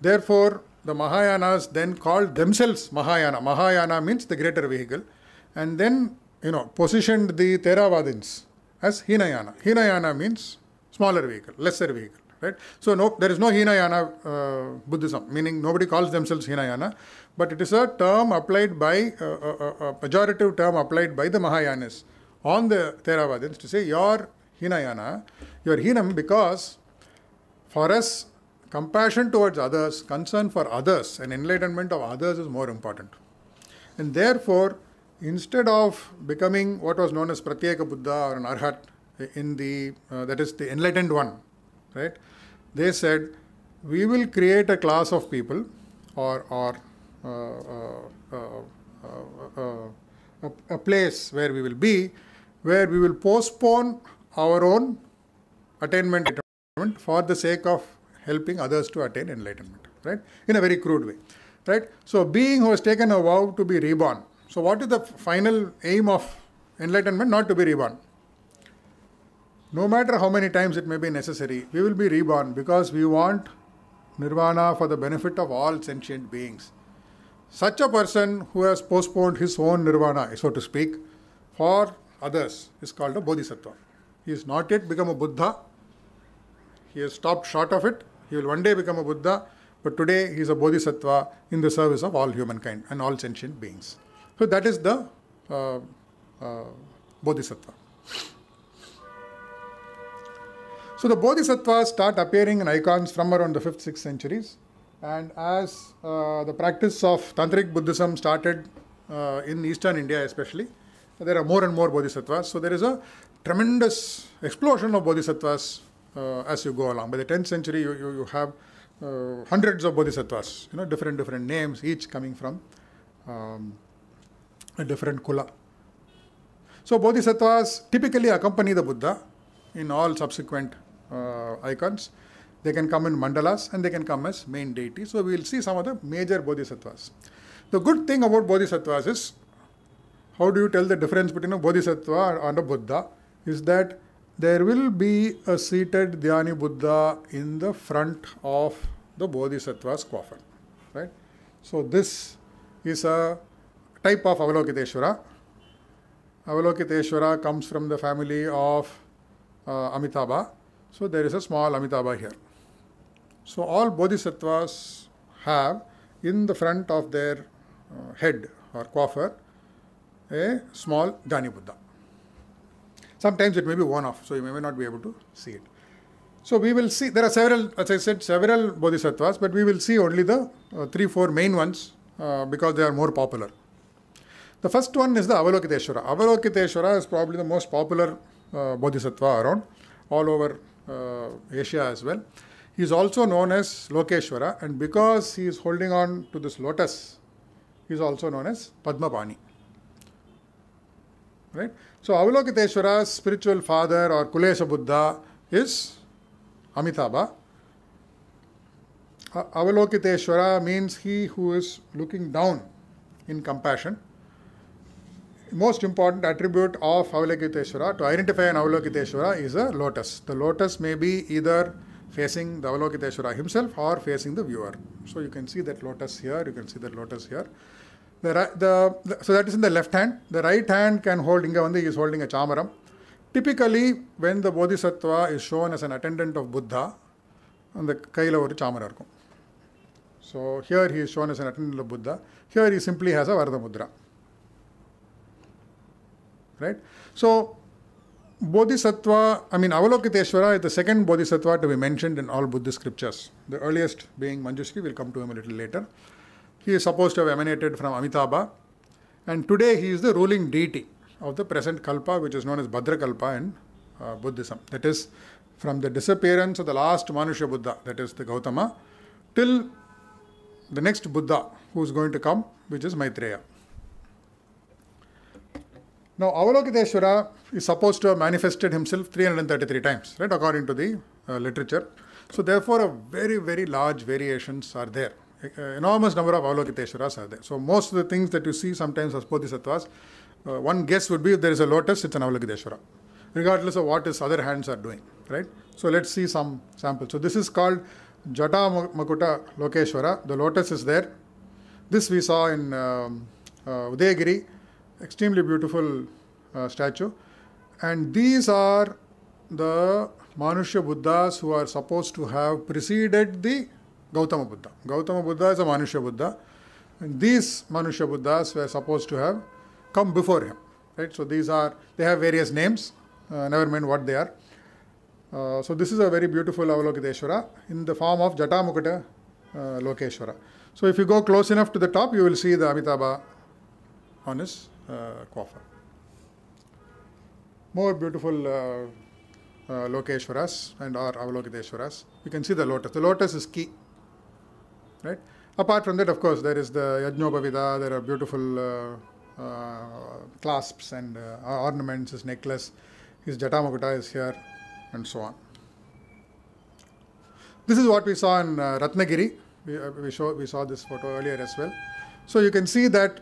Therefore, the Mahayanas then called themselves Mahayana. Mahayana means the greater vehicle. And then, you know, positioned the Theravadins as Hinayana. Hinayana means smaller vehicle, lesser vehicle. Right? So no, there is no Hinayana uh, Buddhism, meaning nobody calls themselves Hinayana, but it is a term applied by uh, a, uh, a, uh, uh, pejorative term applied by the Mahayanas on the Theravadins to say your Hinayana, your Hinam, because for us compassion towards others, concern for others, and enlightenment of others is more important. And therefore, instead of becoming what was known as Pratyeka Buddha or an Arhat, in the uh, that is the enlightened one, right? They said we will create a class of people or or uh, uh, uh, a, a place where we will be, where we will postpone our own attainment for the sake of helping others to attain enlightenment, right? In a very crude way, right? So, being who has taken a vow to be reborn. So, what is the final aim of enlightenment? Not to be reborn, no matter how many times it may be necessary, we will be reborn because we want nirvana for the benefit of all sentient beings. Such a person who has postponed his own nirvana, so to speak, for others is called a bodhisattva. He has not yet become a Buddha. He has stopped short of it. He will one day become a Buddha, but today he is a bodhisattva in the service of all humankind and all sentient beings. So that is the uh, uh, bodhisattva. So the bodhisattvas start appearing in icons from around the 5th, 6th centuries. And as uh, the practice of Tantric Buddhism started uh, in eastern India, especially, there are more and more bodhisattvas. So there is a tremendous explosion of bodhisattvas uh, as you go along. By the 10th century, you, you, you have uh, hundreds of bodhisattvas, you know, different, different names, each coming from um, a different kula. So bodhisattvas typically accompany the Buddha in all subsequent uh, icons. They can come in mandalas and they can come as main deities. So we will see some of the major bodhisattvas. The good thing about bodhisattvas is how do you tell the difference between a bodhisattva and a Buddha is that there will be a seated Dhyani Buddha in the front of the bodhisattva's coffin. Right? So this is a type of Avalokiteshvara. Avalokiteshvara comes from the family of uh, Amitabha so there is a small Amitabha here. So all bodhisattvas have in the front of their uh, head or coffer a small Jnani Buddha. Sometimes it may be one off, so you may not be able to see it. So we will see, there are several, as I said, several bodhisattvas, but we will see only the uh, three, four main ones uh, because they are more popular. The first one is the Avalokiteshvara. Avalokiteshvara is probably the most popular uh, bodhisattva around all over uh, Asia as well. He is also known as Lokeshwara, and because he is holding on to this lotus, he is also known as Padmapani. Right? So, Avalokiteshvara's spiritual father or Kulesha Buddha is Amitabha. Avalokiteshvara means he who is looking down in compassion most important attribute of Avalokiteshvara to identify an Avalokiteshvara is a lotus. The lotus may be either facing the Avalokiteshvara himself or facing the viewer. So you can see that lotus here, you can see that lotus here. The, the, the so that is in the left hand. The right hand can hold Ingavandi, is holding a chamaram. Typically, when the Bodhisattva is shown as an attendant of Buddha, on the Kaila or chamaram So here he is shown as an attendant of Buddha. Here he simply has a varada mudra right? So Bodhisattva, I mean Avalokiteshvara is the second Bodhisattva to be mentioned in all Buddhist scriptures. The earliest being Manjushri, we'll come to him a little later. He is supposed to have emanated from Amitabha and today he is the ruling deity of the present Kalpa which is known as Bhadrakalpa in uh, Buddhism. That is from the disappearance of the last Manusha Buddha, that is the Gautama, till the next Buddha who is going to come which is Maitreya. Now, Avalokiteshvara is supposed to have manifested himself 333 times, right, according to the uh, literature. So, therefore, a very, very large variations are there. A, a uh, enormous number of Avalokiteshvaras are there. So, most of the things that you see sometimes as bodhisattvas, uh, one guess would be if there is a lotus, it's an Avalokiteshvara, regardless of what his other hands are doing, right? So, let's see some samples. So, this is called Jata Makuta Lokeshvara. The lotus is there. This we saw in um, uh, Udayagiri extremely beautiful uh, statue. And these are the Manushya Buddhas who are supposed to have preceded the Gautama Buddha. Gautama Buddha is a Manushya Buddha. And these Manushya Buddhas were supposed to have come before him. Right? So these are, they have various names, uh, never mind what they are. Uh, so this is a very beautiful Avalokiteshvara in the form of Jatamukata uh, Lokeshwara. So if you go close enough to the top, you will see the Amitabha on his coffer. More beautiful uh, Lokeshwaras and for Avalokiteshwaras. You can see the lotus. The lotus is key, right? Apart from that, of course, there is the Yajnobhavida. There are beautiful uh, uh, clasps and uh, ornaments. His necklace, his Jatamukuta is here, and so on. This is what we saw in uh, Ratnagiri. We, uh, we, show, we saw this photo earlier as well. So you can see that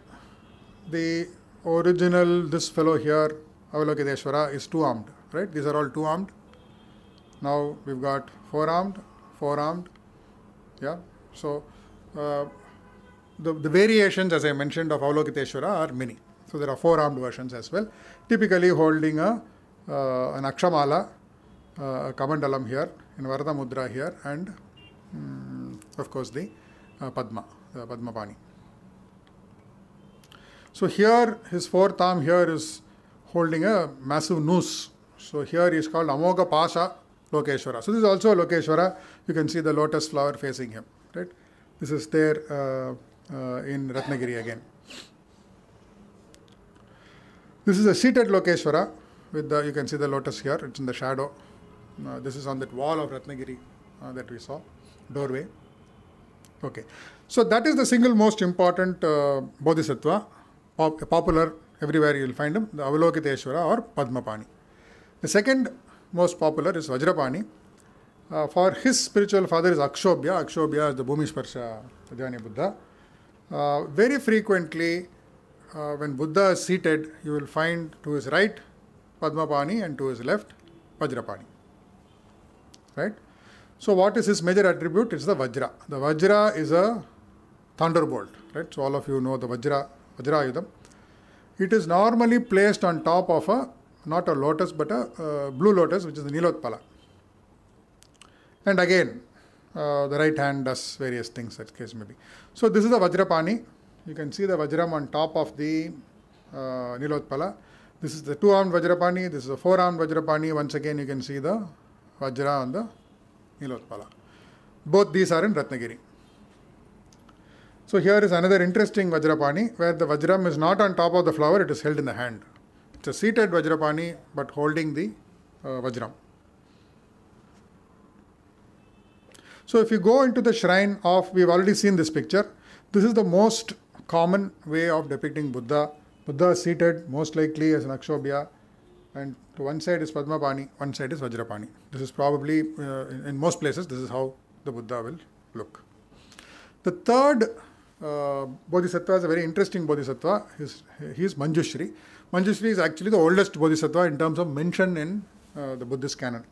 the original this fellow here Avalokiteshvara is two armed right these are all two armed now we've got four armed four armed yeah so uh, the, the variations as I mentioned of Avalokiteshvara are many so there are four armed versions as well typically holding a uh, an akshamala uh, a kamandalam here in Varada Mudra here and um, of course the uh, Padma the Padma Pani so here his fourth arm here is holding a massive noose. So here he is called Amoga Pasha Lokeshwara. So this is also Lokeshwara. You can see the lotus flower facing him. Right? This is there uh, uh, in Ratnagiri again. This is a seated Lokeshwara with the you can see the lotus here. It's in the shadow. Uh, this is on that wall of Ratnagiri uh, that we saw doorway. Okay, so that is the single most important uh, bodhisattva pop, popular everywhere you will find them, the Avalokiteshvara or Padmapani. The second most popular is Vajrapani. Uh, for his spiritual father is Akshobhya. Akshobhya is the Bhumishparsha Tajani Buddha. Uh, very frequently, uh, when Buddha is seated, you will find to his right Padmapani and to his left Vajrapani. Right? So, what is his major attribute? It's the Vajra. The Vajra is a thunderbolt, right? So, all of you know the Vajra Vajrayudham. It is normally placed on top of a, not a lotus, but a uh, blue lotus, which is the Nilotpala. And again, uh, the right hand does various things, that case may be. So this is the Vajrapani. You can see the Vajram on top of the uh, Nilotpala. This is the two-armed Vajrapani, this is the four-armed Vajrapani. Once again, you can see the Vajra on the Nilotpala. Both these are in Ratnagiri. So here is another interesting Vajrapani where the Vajram is not on top of the flower, it is held in the hand. It's a seated Vajrapani but holding the uh, Vajram. So if you go into the shrine of, we've already seen this picture, this is the most common way of depicting Buddha. Buddha is seated most likely as Nakshobhya and to one side is Padmapani, one side is Vajrapani. This is probably, uh, in most places, this is how the Buddha will look. The third uh, bodhisattva is a very interesting bodhisattva. he is Manjushri. Manjushri is actually the oldest bodhisattva in terms of mention in uh, the Buddhist canon.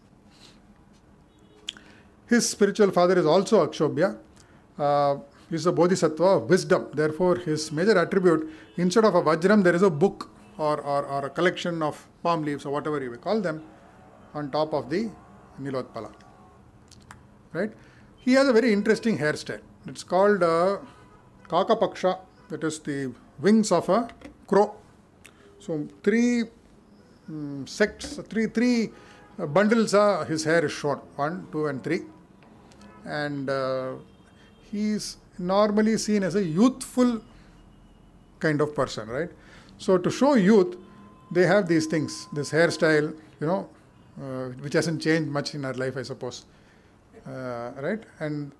His spiritual father is also Akshobhya. Uh, he is a bodhisattva of wisdom. Therefore, his major attribute, instead of a vajram, there is a book or, or, or a collection of palm leaves or whatever you may call them on top of the Nilotpala. Right? He has a very interesting hairstyle. It's called uh, kakapaksha, that is the wings of a crow. So three um, mm, sects, three three bundles are his hair is short. one, two, and three, and uh, he is normally seen as a youthful kind of person, right? So to show youth, they have these things, this hairstyle, you know, uh, which hasn't changed much in our life, I suppose, uh, right? And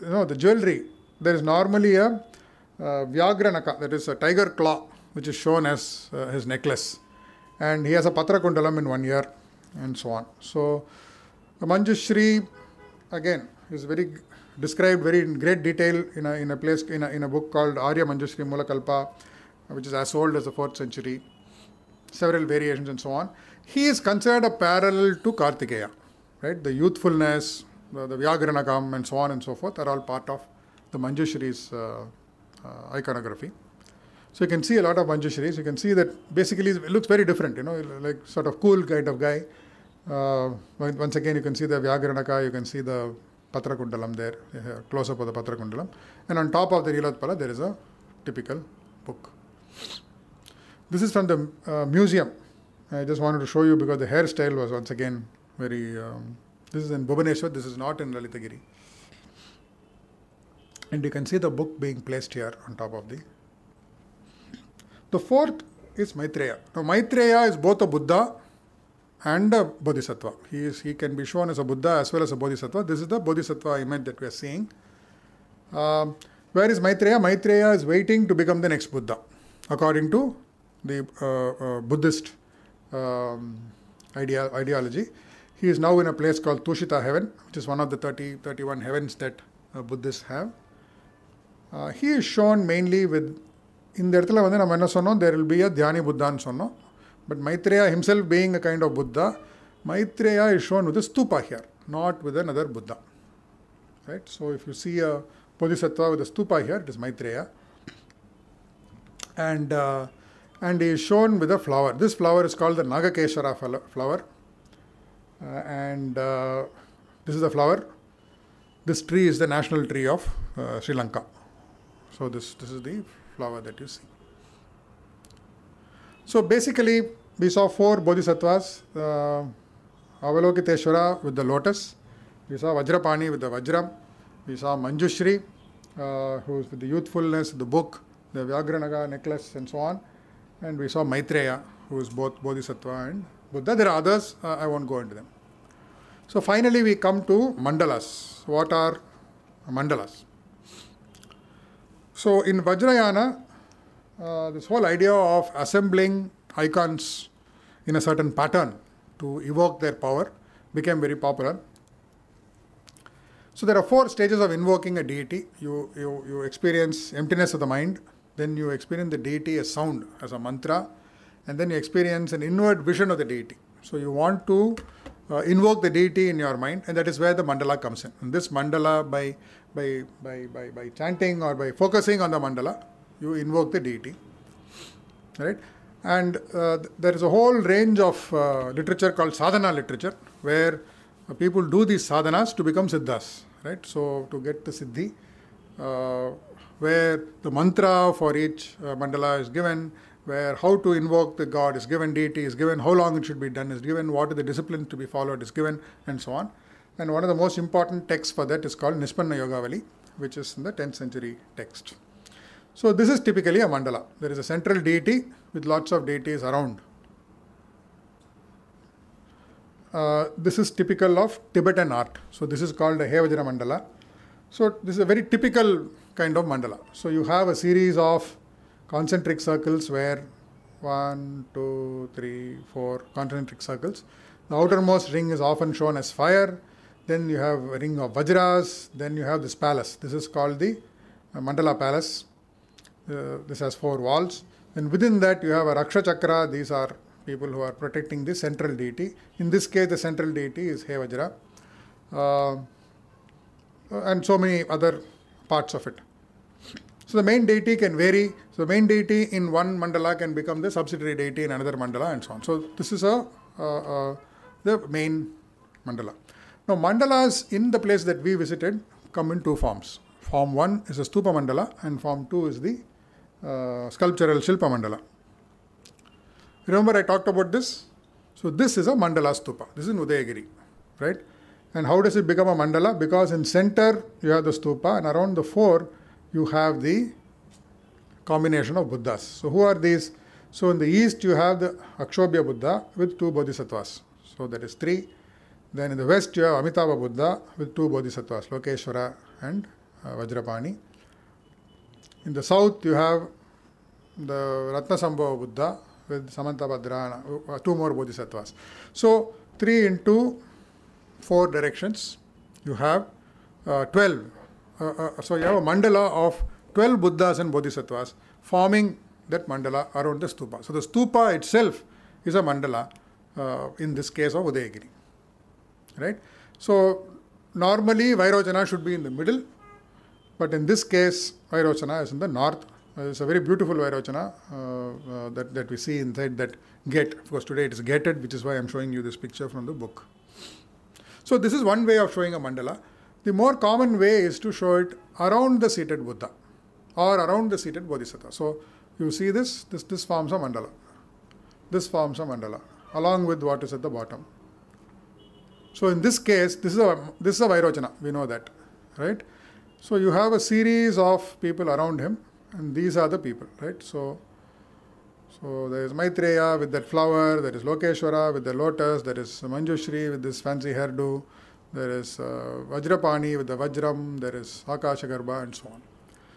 you know the jewelry there is normally a uh, Vyagranaka, that is a tiger claw, which is shown as uh, his necklace. And he has a kundalam in one ear and so on. So, Manjushri, again, is very described very in great detail in a, in a place in a, in a book called Arya Manjushri Mulakalpa, which is as old as the 4th century, several variations and so on. He is considered a parallel to Kartikeya, right? The youthfulness, the, the Vyagranakam, and so on and so forth are all part of the Manjushri's uh, uh, iconography. So you can see a lot of Manjushri's. You can see that basically it looks very different, you know, like sort of cool kind of guy. Uh, once again, you can see the Vyagranaka, you can see the Patrakundalam there, close up of the Patrakundalam. And on top of the Rilatpala, there is a typical book. This is from the uh, museum. I just wanted to show you because the hairstyle was once again very. Um, this is in Bhubaneswar, this is not in Lalitagiri and you can see the book being placed here on top of the. The fourth is Maitreya. Now Maitreya is both a Buddha and a Bodhisattva. He is he can be shown as a Buddha as well as a Bodhisattva. This is the Bodhisattva image that we are seeing. Uh, where is Maitreya? Maitreya is waiting to become the next Buddha, according to the uh, uh, Buddhist um, idea, ideology. He is now in a place called Tushita heaven, which is one of the 30, 31 heavens that uh, Buddhists have. He is shown mainly with இந்த இடத்துல வந்து நம்ம என்ன சொன்னோம் there will be a Dhyani புத்தான்னு சொன்னோம் but Maitreya himself being a kind of Buddha Maitreya is shown with stupa here not with another Buddha. Right? So if you see a Bodhisattva with a stupa here, it is Maitreya. And uh, and he is shown with a flower. This flower is called the Nagakeshara flower. Uh, and uh, this is the flower. This tree is the national tree of Sri Lanka. So this, this is the flower that you see. So basically, we saw four bodhisattvas, uh, Avalokiteshvara with the lotus, we saw Vajrapani with the Vajram, we saw Manjushri, uh, who's with the youthfulness, the book, the Vyagranaga necklace and so on, and we saw Maitreya, who is both bodhisattva and Buddha. There are others, uh, I won't go into them. So finally we come to mandalas. What are mandalas? So in Vajrayana, uh, this whole idea of assembling icons in a certain pattern to evoke their power became very popular. So there are four stages of invoking a deity. You, you, you experience emptiness of the mind, then you experience the deity as sound, as a mantra, and then you experience an inward vision of the deity. So you want to uh, invoke the deity in your mind, and that is where the mandala comes in. And this mandala, by, by, by, by, by chanting or by focusing on the mandala, you invoke the deity. Right? And uh, th- there is a whole range of uh, literature called sadhana literature, where uh, people do these sadhanas to become siddhas. Right? So, to get the siddhi, uh, where the mantra for each uh, mandala is given, where how to invoke the god is given, deity is given, how long it should be done is given, what are the disciplines to be followed is given, and so on. And one of the most important texts for that is called Nispanna Yogavali, which is in the 10th century text. So this is typically a mandala. There is a central deity with lots of deities around. Uh, this is typical of Tibetan art. So this is called a Hevajra mandala. So this is a very typical kind of mandala. So you have a series of concentric circles where one, two, three, four concentric circles. The outermost ring is often shown as fire. Then you have a ring of Vajras. Then you have this palace. This is called the uh, Mandala Palace. Uh, this has four walls. Then within that you have a Raksha Chakra. These are people who are protecting the central deity. In this case, the central deity is Hevajra. Uh, and so many other parts of it. So the main deity can vary. So the main deity in one mandala can become the subsidiary deity in another mandala and so on. So this is a uh, uh, the main mandala. Now mandalas in the place that we visited come in two forms. Form 1 is a stupa mandala and form 2 is the uh, sculptural shilpa mandala. Remember I talked about this? So this is a mandala stupa. This is in Udayagiri, right? And how does it become a mandala? Because in center you have the stupa and around the four you have the combination of Buddhas. So who are these? So in the east you have the Akshobhya Buddha with two bodhisattvas. So that is three. Then in the west you have Amitabha Buddha with two bodhisattvas, Lokeshwara and uh, Vajrapani. In the south you have the Ratnasambhava Buddha with Samantabhadrana, uh, uh, two more bodhisattvas. So three into four directions you have uh, 12 uh, uh, so you have a mandala of 12 Buddhas and Bodhisattvas forming that mandala around the stupa. So the stupa itself is a mandala uh, in this case of Udayagiri. Right? So normally Virochana should be in the middle, but in this case Virochana is in the north. Uh, it's a very beautiful Virochana uh, uh, that, that we see inside that gate. Of course, today it is gated, which is why I'm showing you this picture from the book. So this is one way of showing a mandala. The more common way is to show it around the seated Buddha or around the seated Bodhisattva. So you see this, this, this forms a mandala. This forms a mandala along with what is at the bottom. So in this case, this is a this is a Vairocana, we know that, right? So you have a series of people around him, and these are the people, right? So so there is Maitreya with that flower, there is Lokeshwara with the lotus, there is Manjushri with this fancy hairdo, there is uh, Vajrapani with the Vajram, there is Akashagarbha, and so on.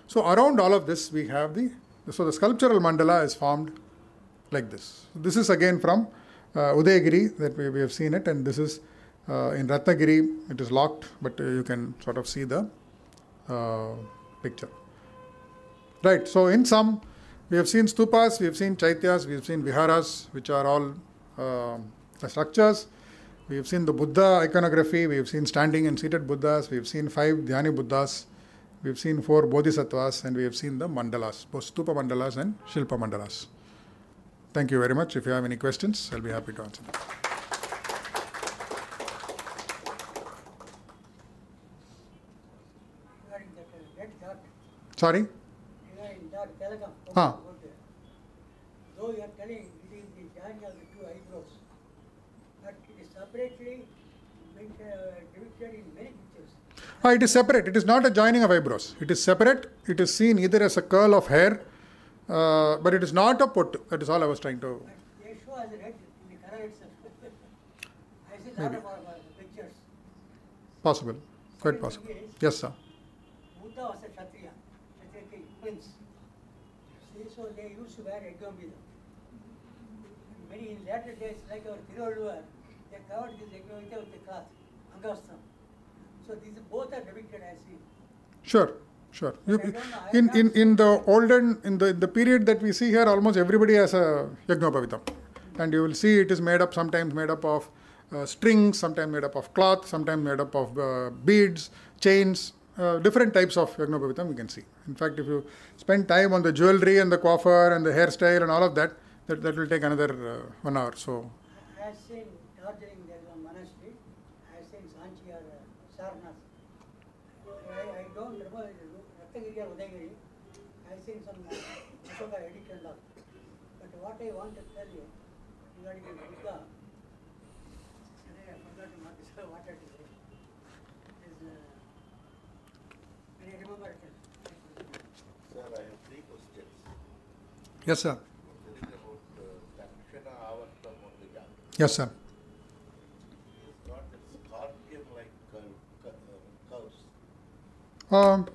So, around all of this, we have the so the sculptural mandala is formed like this. This is again from uh, Udayagiri that we, we have seen it, and this is uh, in Ratnagiri. It is locked, but uh, you can sort of see the uh, picture. Right. So in sum, we have seen stupas, we have seen chaityas, we have seen viharas, which are all um, the structures. We have seen the Buddha iconography, we have seen standing and seated Buddhas, we have seen five Dhyani Buddhas, we have seen four Bodhisattvas, and we have seen the mandalas, both Stupa mandalas and Shilpa mandalas. Thank you very much. If you have any questions, I'll be happy to answer them. Sorry? Uh, you you are telling Oh, it is separate. It is not a joining of eyebrows. It is separate. It is seen either as a curl of hair, uh, but it is not a put. That is all I was trying to. <laughs> Maybe. Possible. Quite possible. Yes, sir. Many in later days, like our Tirolvar, they covered this Agambila with the cloth, Angastram. So these both are depicted as he. Sure. Sure. You, in, in, in the olden, in the, in the period that we see here, almost everybody has a Yajnapavitam. And you will see it is made up, sometimes made up of uh, strings, sometimes made up of cloth, sometimes made up of uh, beads, chains, uh, different types of Yajnapavitam you can see. In fact, if you spend time on the jewelry and the coiffure and the hairstyle and all of that, that, that will take another uh, one hour. So, what I want to tell you regarding the Buddha. Today I forgot <laughs> what uh, remember Sir, I have three questions. Yes, sir. the Yes, sir. curve, uh, Um,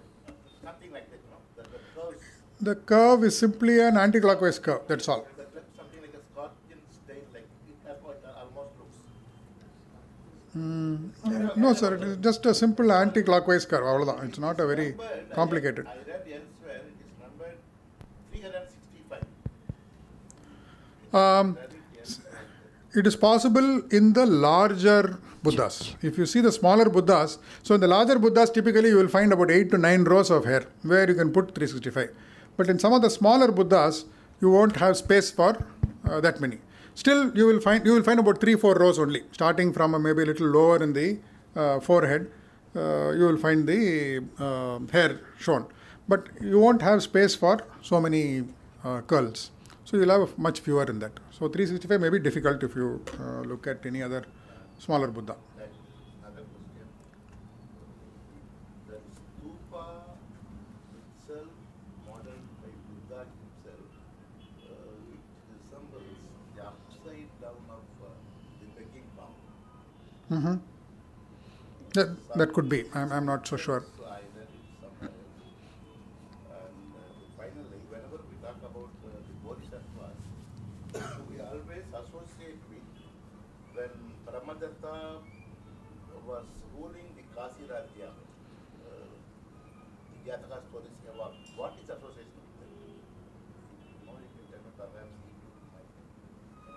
Something like that, no? The, the The curve is simply an anti-clockwise curve, that's all. Mm. no sir it is just a simple anti-clockwise curve it's not a very complicated um, it is possible in the larger buddhas if you see the smaller buddhas so in the larger buddhas typically you will find about 8 to 9 rows of hair where you can put 365 but in some of the smaller buddhas you won't have space for uh, that many Still, you will find you will find about three four rows only, starting from a maybe a little lower in the uh, forehead. Uh, you will find the uh, hair shown, but you won't have space for so many uh, curls. So you'll have much fewer in that. So 365 may be difficult if you uh, look at any other smaller Buddha. Mm-hmm. That, that could be. I'm, I'm not so sure.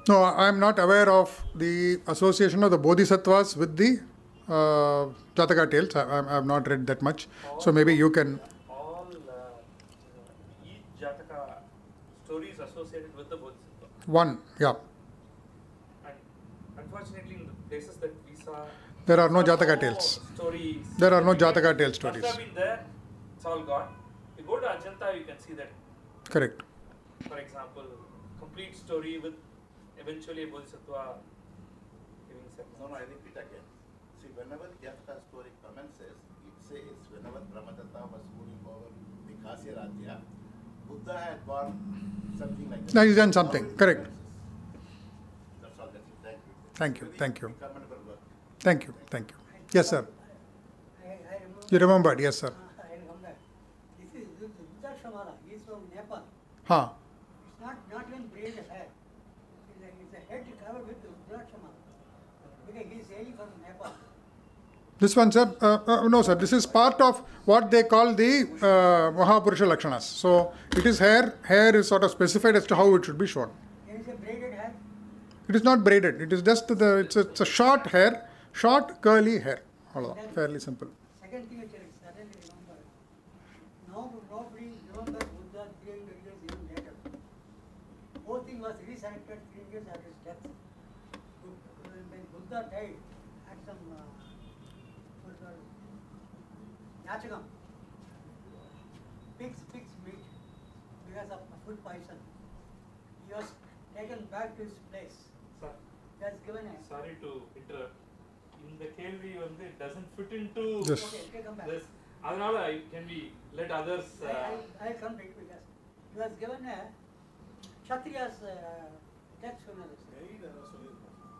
No, I am not aware of the association of the bodhisattvas with the uh, Jataka tales. I, I, have not read that much. All so maybe you can. All uh, uh each Jataka stories associated with the bodhisattva. One, yeah. And unfortunately, in the places that we saw. There are no Jataka tales. Stories. There are no Jataka tale stories. there. It's all gone. You go to Ajanta, you can see that. Correct. For example, complete story with eventually bodhisattva giving sacrifice. No, no, I repeat again. See, whenever Yatra story commences, it says whenever Brahmadatta was ruling over the Kasi Rajya, Buddha had gone something like that. No, he's done something. Correct. That's all. That's it. Thank you. Thank you. Thank you. Thank you. Thank you. Yes, sir. I, I you remembered, yes, sir. Uh, I remember. This is Rudra Shamala. He is from Nepal. Huh. This one, sir, uh, uh, no, sir, this is part of what they call the uh, Mahapurusha Lakshanas. So it is hair, hair is sort of specified as to how it should be shown. It is a braided hair? It is not braided, it is just the, it's a, it's a short hair, short curly hair. All that, fairly simple. Second thing which I suddenly remember, now nobody remembers Buddha 300 years even later. resurrected 300 years after his death. When Buddha died, Yachagam. Pigs, pigs meat because of food poison. He was taken back to his place. Sorry to interrupt. the கேளவி கேள்வி வந்து doesn't fit into yes. okay, come back. this. அதனால can we let others I, I, uh, I come back because he was given a Kshatriya's uh, death funeral.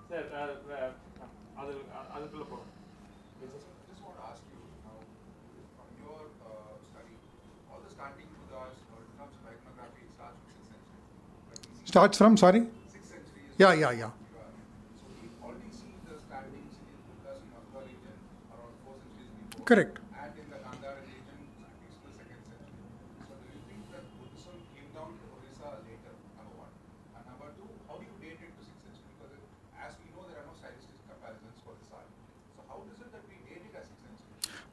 Sir, uh, uh, uh அதுக்குள்ள Just want to ask you starting to the from spirochronography, it starts from 6th century. Starts from, sorry? 6th century. Yeah, yeah, yeah. Correct.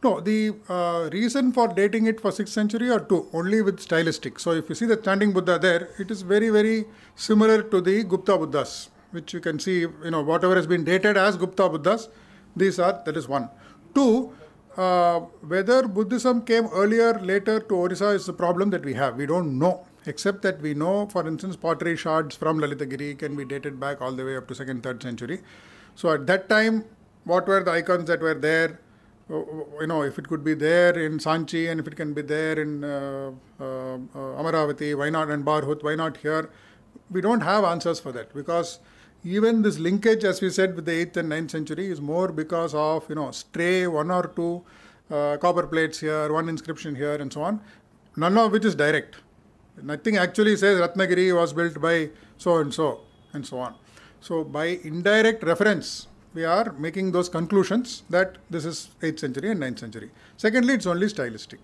No, the uh, reason for dating it for 6th century or 2, only with stylistic. So if you see the standing Buddha there, it is very, very similar to the Gupta Buddhas, which you can see, you know, whatever has been dated as Gupta Buddhas, these are, that is one. Two, uh, whether Buddhism came earlier, later to Orissa is the problem that we have. We don't know, except that we know, for instance, pottery shards from Lalitagiri can be dated back all the way up to 2nd, 3rd century. So at that time, what were the icons that were there? you know, if it could be there in Sanchi and if it can be there in uh, uh, uh, Amaravati, why not in Barhut, why not here? We don't have answers for that because even this linkage, as we said, with the 8th and 9th century is more because of, you know, stray one or two uh, copper plates here, one inscription here, and so on, none of which is direct. Nothing actually says Ratnagiri was built by so and so, and so on. So, by indirect reference, we are making those conclusions that this is 8th century and 9th century. Secondly, it's only stylistic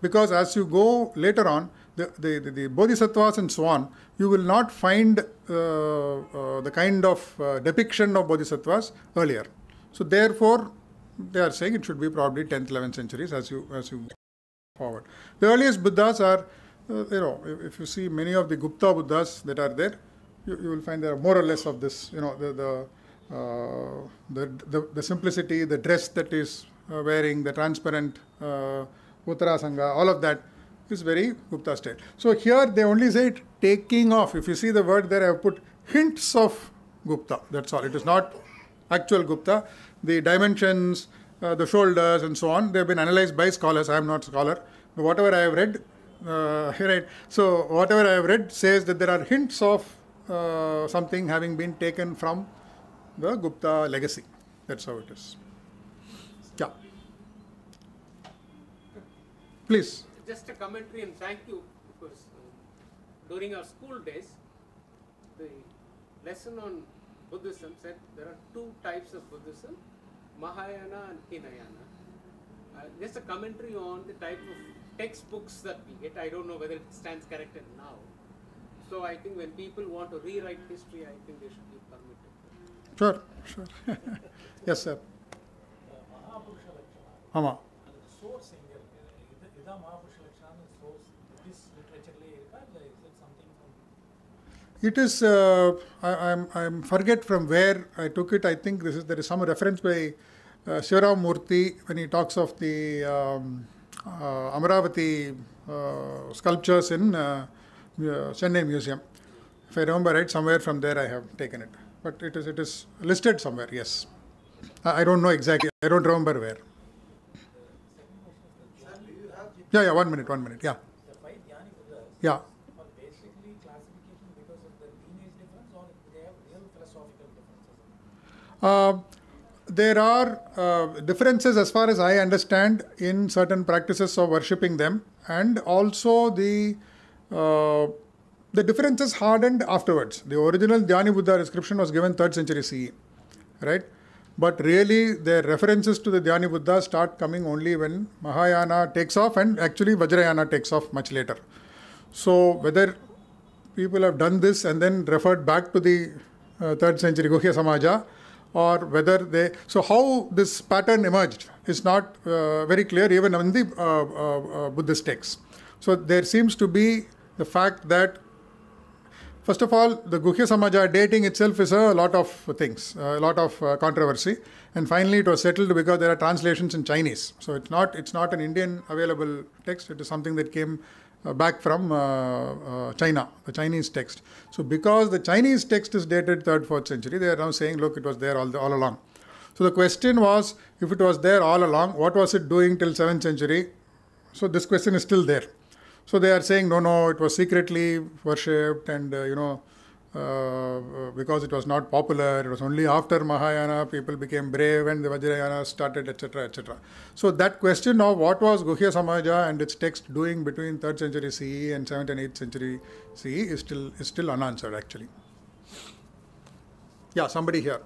because as you go later on, the, the, the, the bodhisattvas and so on, you will not find uh, uh, the kind of uh, depiction of bodhisattvas earlier. So therefore, they are saying it should be probably 10th, 11th centuries as you as you go forward. The earliest Buddhas are, uh, you know, if, if, you see many of the Gupta Buddhas that are there, you, you will find there are more or less of this, you know, the, the uh, the, the, the, simplicity, the dress that is uh, wearing, the transparent uh, Uttara Sangha, all of that is very Gupta state. So here they only say taking off. If you see the word there, I have put hints of Gupta. That's all. It is not actual Gupta. The dimensions, uh, the shoulders, and so on, they have been analyzed by scholars. I am not scholar, but whatever I have read, uh, <laughs> right. So whatever I have read says that there are hints of uh, something having been taken from the Gupta legacy. That's how it is. Yeah. Please. Just a commentary and thank you because uh, during our school days, the lesson on Buddhism said there are two types of Buddhism, Mahayana and Hinayana. Uh, just a commentary on the type of textbooks that we get. I don't know whether it stands corrected now. So I think when people want to rewrite history, I think they should be Sure, sure. <laughs> Yes, sir. It is, uh, I, am I'm forget from where I took it. I think this is, there is some reference by uh, Shivaram Murthy when he talks of the um, uh, Amaravati uh, sculptures in uh, Chennai Museum. If I remember right, somewhere from there I have taken it but it is it is listed somewhere. Yes, I don't know exactly. I don't remember where. Yeah, yeah. One minute. One minute. Yeah. Yeah. Uh, there are uh, differences as far as I understand in certain practices of worshipping them, and also the uh, the differences hardened afterwards. The original Dhyani Buddha description was given 3rd century CE, right? But really, the references to the Dhyani Buddha start coming only when Mahayana takes off and actually Vajrayana takes off much later. So, whether people have done this and then referred back to the uh, 3rd century Guhya Samaja, or whether they so how this pattern emerged is not uh, very clear even in the uh, uh, uh, buddhist texts so there seems to be the fact that First of all, the Guhya Samaja dating itself is a lot of things, a lot of uh, controversy. And finally, it was settled because there are translations in Chinese. So it's not, it's not an Indian available text, it is something that came uh, back from uh, uh China, the Chinese text. So because the Chinese text is dated 3rd, 4th century, they are now saying, look, it was there all, the, all along. So the question was, if it was there all along, what was it doing till 7th century? So this question is still there. So they are saying, no, no, it was secretly worshipped, and uh, you know, uh, uh, because it was not popular, it was only after Mahayana people became brave and the Vajrayana started, etc., etc. So that question of what was Guhya Samaja and its text doing between third century CE and seventh and eighth century CE is still is still unanswered actually. Yeah, somebody here.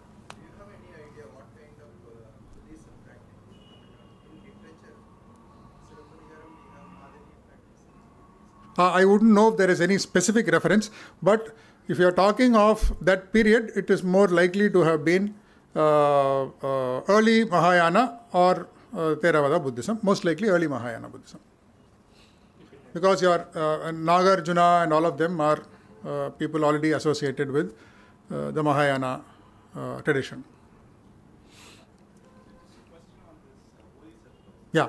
Uh, I wouldn't know if there is any specific reference, but if you are talking of that period, it is more likely to have been uh, uh, early Mahayana or uh, Theravada Buddhism, most likely early Mahayana Buddhism. Because your uh, Nagarjuna and all of them are uh, people already associated with uh, the Mahayana tradition. Yeah.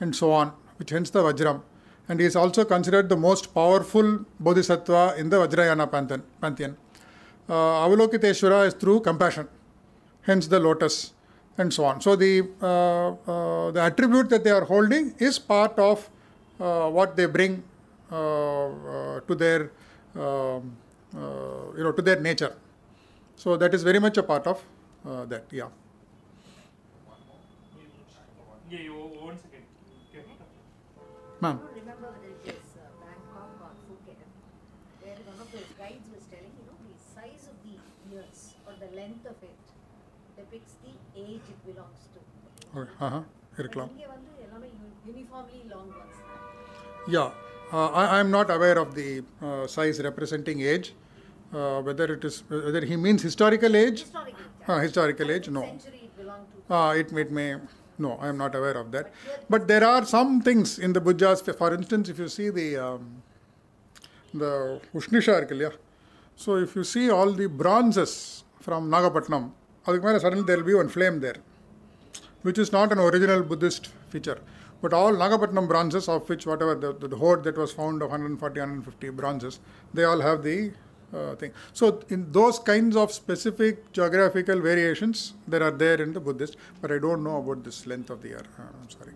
and so on, which hence the Vajram. And he is also considered the most powerful bodhisattva in the Vajrayana pantheon. Uh, Avalokiteshvara is through compassion, hence the lotus, and so on. So the uh, uh, the attribute that they are holding is part of uh, what they bring uh, uh, to their um, you know to their nature. So that is very much a part of that. Yeah. Ma'am. remember whether it is uh, Bangkok or Phuket, where one of those guides was telling, you know, the size of the ears or the length of it depicts the age it belongs to. Okay, Uh-huh. இருக்கலாம் Yeah, uh, I, am not aware of the uh, size representing age. Uh, whether it is whether he means historical age, historical age, uh, historical age no. It, uh, it, it may no, I am not aware of that. But there are some things in the Buddha's, for instance, if you see the um, the Ushnisha so if you see all the bronzes from Nagapatnam, suddenly there will be one flame there, which is not an original Buddhist feature. But all Nagapatnam bronzes, of which whatever the, the hoard that was found of 140, 150 bronzes, they all have the uh, thing. So in those kinds of specific geographical variations, there are there in the Buddhist, but I don't know about this length of the year. Uh, I'm sorry.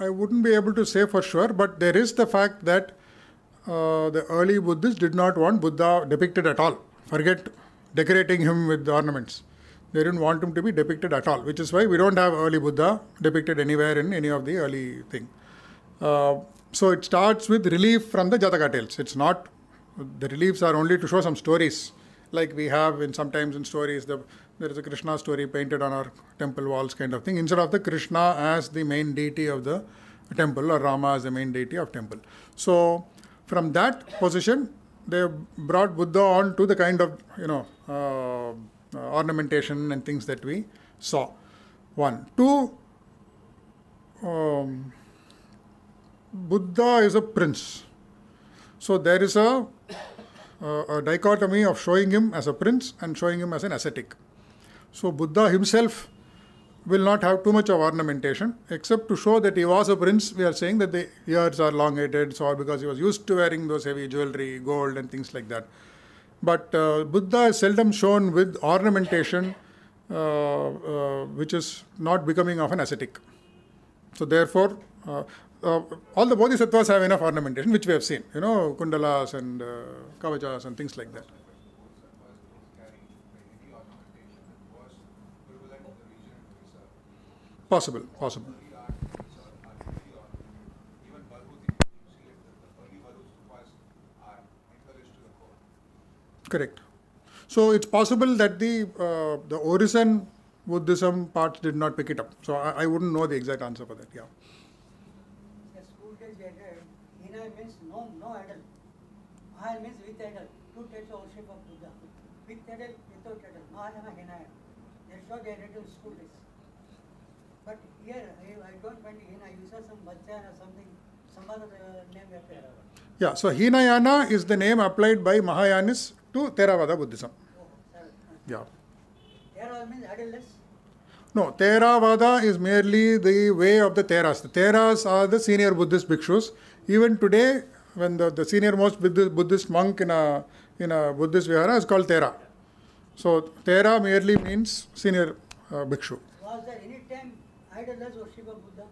I, wouldn't be able to say for sure, but there is the fact that uh, the early Buddhists did not want Buddha depicted at all. Forget decorating him with ornaments. They didn't want him to be depicted at all, which is why we don't have early Buddha depicted anywhere in any of the early thing. Uh, so it starts with relief from the Jataka tales. It's not the reliefs are only to show some stories, like we have in sometimes in stories the there is a Krishna story painted on our temple walls, kind of thing, instead of the Krishna as the main deity of the temple or Rama as the main deity of temple. So from that position, they brought Buddha on to the kind of you know uh, ornamentation and things that we saw. One, two. Um, Buddha is a prince, so there is a, uh, a dichotomy of showing him as a prince and showing him as an ascetic. So Buddha himself will not have too much of ornamentation, except to show that he was a prince. We are saying that the ears are elongated, so because he was used to wearing those heavy jewelry, gold, and things like that. But uh, Buddha is seldom shown with ornamentation, uh, uh, which is not becoming of an ascetic. So therefore, uh, uh, all the bodhisattvas have enough ornamentation, which we have seen. You know, kundalas and uh, kavachas and things like that. Possible, possible. Correct. So it's possible that the uh, the orison Buddhism parts did not pick it up. So I, I wouldn't know the exact answer for that. Yeah. Hina means no, no idol. Mahal means with idol. Two types of worship of Buddha. With idol, without idol. Mahal and That's what they read in school days. But here, I don't find Hina. You said some or something, some other name appeared. Yeah, so Hinayana is the name applied by Mahayanis to Theravada Buddhism. Oh, yeah. Theravada means adolescence? No, Theravada is merely the way of the Theras. The Theras are the senior Buddhist bhikshus. Even today, when the, the senior most Buddhist, Buddhist monk in a, in a Buddhist vihara is called Thera. So, Thera merely means senior uh, bhikshu. Was there any time idol worship Buddha?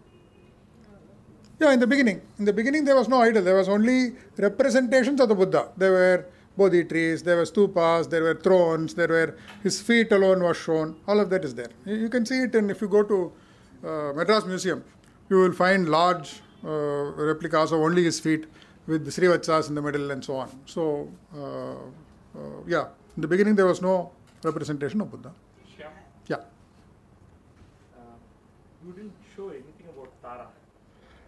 Yeah, in the beginning. In the beginning, there was no idol. There was only representations of the Buddha. There were bodhi trees, there were stupas, there were thrones, there were his feet alone was shown. All of that is there. You can see it, and if you go to uh, Madras Museum, you will find large uh, replicas of only his feet with the Srivatsas in the middle and so on. So, uh, uh, yeah, in the beginning, there was no representation of Buddha. you didn't show anything about Tara.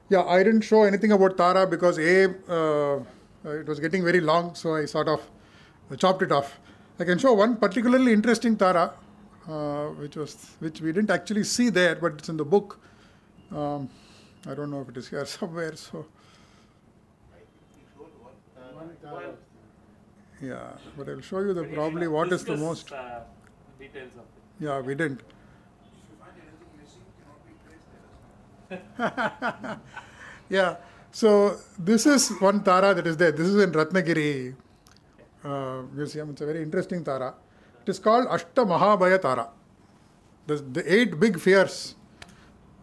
Yeah, I didn't show anything about Tara because A, uh, it was getting very long, so I sort of chopped it off. I can show one particularly interesting Tara, uh, which was which we didn't actually see there, but it's in the book. Um, I don't know if it is here <laughs> somewhere. So. Yeah, but I'll show you the probably what is the most. Uh, details of it. Yeah, we didn't. <laughs> yeah. So this is one Tara that is there. This is in Ratnagiri uh, Museum. It's a very interesting Tara. It is called Ashta Mahabaya Tara. The, the eight big fears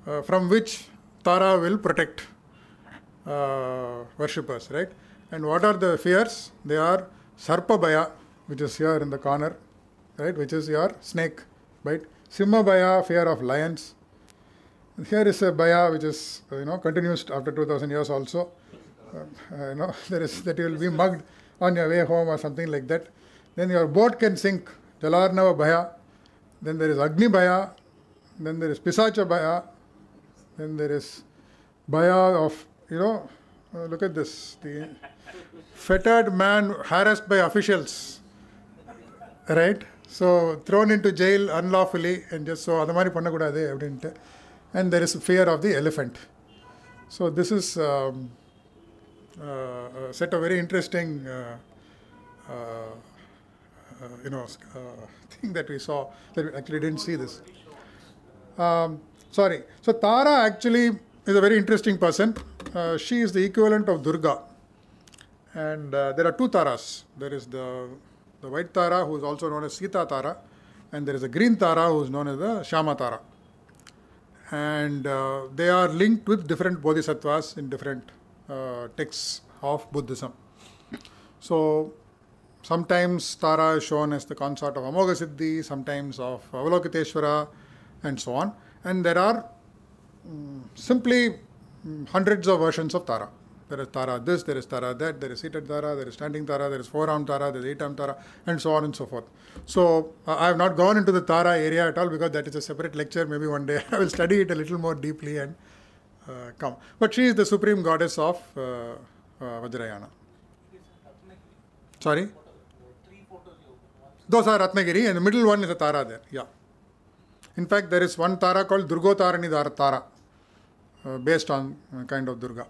uh, from which Tara will protect uh, worshippers, right? And what are the fears? They are Sarpabaya, which is here in the corner, right? Which is your snake, right? Baya, fear of lions. And here is a baya which is, you know, continues after 2000 years also. Uh, you know, <laughs> there is that you will be mugged on your way home or something like that. Then your boat can sink. Jalarnava baya. Then there is Agni baya. Then there is Pisacha baya. Then there is baya of, you know, uh, look at this. The fettered man harassed by officials. Right? So thrown into jail unlawfully and just so so அது மாதிரி பண்ணக்கூடாது and there is fear of the elephant. So this is um, uh, a set of very interesting, uh, uh, uh you know, uh, thing that we saw that we actually didn't see this. Um, sorry. So Tara actually is a very interesting person. Uh, she is the equivalent of Durga, and there are two Taras. There is the the white Tara, who is also known as Sita Tara, and there is a green Tara, who is known as the Shama Tara and uh, they are linked with different bodhisattvas in different uh, texts of Buddhism. So sometimes Tara is shown as the consort of Amoghasiddhi, sometimes of Avalokiteshvara, and so on. And there are um, simply mm, hundreds of versions of Tara there is tara this, there is tara that, there is seated tara, there is standing tara, there is four arm tara, there is eight arm tara, and so on and so forth. So uh, I have not gone into the tara area at all because that is a separate lecture. Maybe one day <laughs> I will study it a little more deeply and uh, come. But she is the supreme goddess of uh, uh, Vajrayana. Sorry? Those are Ratnagiri, and the middle one is a tara there. Yeah. In fact, there is one tara called Durgotarani Tara, uh, based on uh, kind of Durga.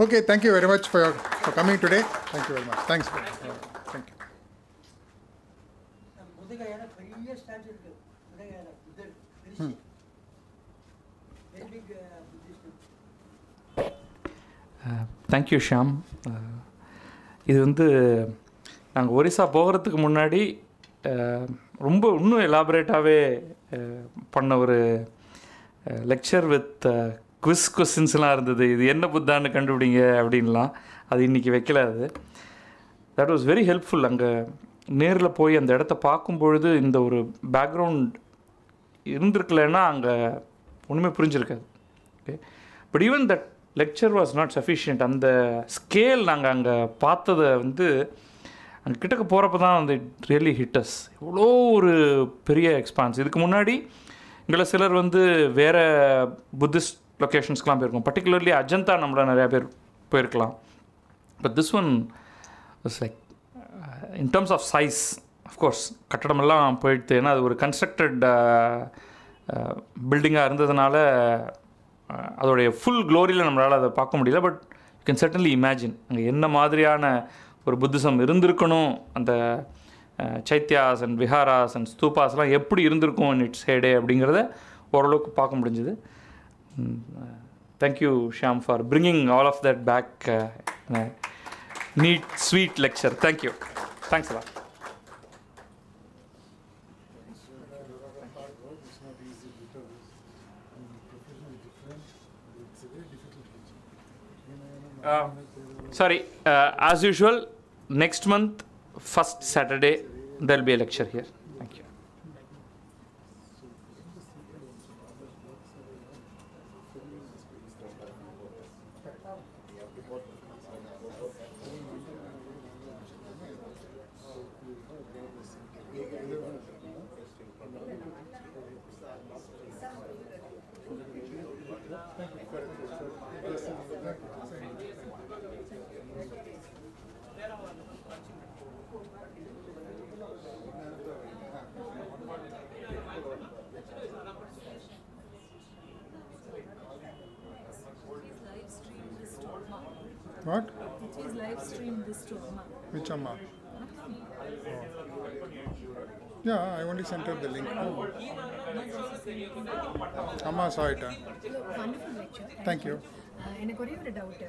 Okay, thank you very much for, your, for coming today. Thank you very much. Thanks. For, uh, thank you. Hmm. Thank you Sham இது வந்து நாங்கள் ஒரிசா போகிறதுக்கு முன்னாடி ரொம்ப இன்னும் எலாபரேட்டாகவே பண்ண ஒரு lecture with quiz கொஸ்டின்ஸ்லாம் இருந்தது இது என்ன புத்தான்னு கண்டுபிடிங்க அப்படின்லாம் அது இன்றைக்கி வைக்கல அது தட் வாஸ் வெரி ஹெல்ப்ஃபுல் அங்கே நேரில் போய் அந்த இடத்த பார்க்கும் பொழுது இந்த ஒரு பேக்ரவுண்ட் இருந்திருக்கலன்னா அங்கே ஒன்றுமே புரிஞ்சிருக்காது okay but even that lecture was not sufficient அந்த ஸ்கேல் நாங்கள் அங்கே பார்த்ததை வந்து அங்கே கிட்டக்க போகிறப்ப தான் வந்து இட் ரியலி ஹிட்டஸ் இவ்வளோ ஒரு பெரிய எக்ஸ்பான்ஸ் இதுக்கு முன்னாடி எங்களை சிலர் வந்து வேறு புத்திஸ்ட் லொக்கேஷன்ஸ்க்கெலாம் போயிருக்கோம் பர்டிகுலர்லி அஜந்தா நம்மள நிறையா பேர் போயிருக்கலாம் but this one is like in terms of size of course கட்டடமெல்லாம் போயிடுது ஏன்னா அது ஒரு கன்ஸ்ட்ரக்டட் பில்டிங்காக uh, uh, இருந்ததுனால uh, அதோடைய ஃபுல் க்ளோரியில் நம்மளால் அதை பார்க்க முடியல but you can certainly imagine அங்கே என்ன மாதிரியான ஒரு புத்திசம் இருந்திருக்கணும் அந்த சைத்யாஸ் அண்ட் விஹாராஸ் அண்ட் ஸ்தூபாஸ்லாம் எப்படி இருந்திருக்கும் இட்ஸ் ஹேடே அப்படிங்கிறத ஓரளவுக்கு பார்க்க முடிஞ்சுது thank you, Sham, for bringing all of that back uh, neat, sweet lecture. Thank you. Thanks a lot. Uh, sorry, uh, as usual, next month, first Saturday, there'll be a lecture here. Yeah, I only sent her the link. Amma saw it. Thank you. எனக்கு ஒரே ஒரு doubt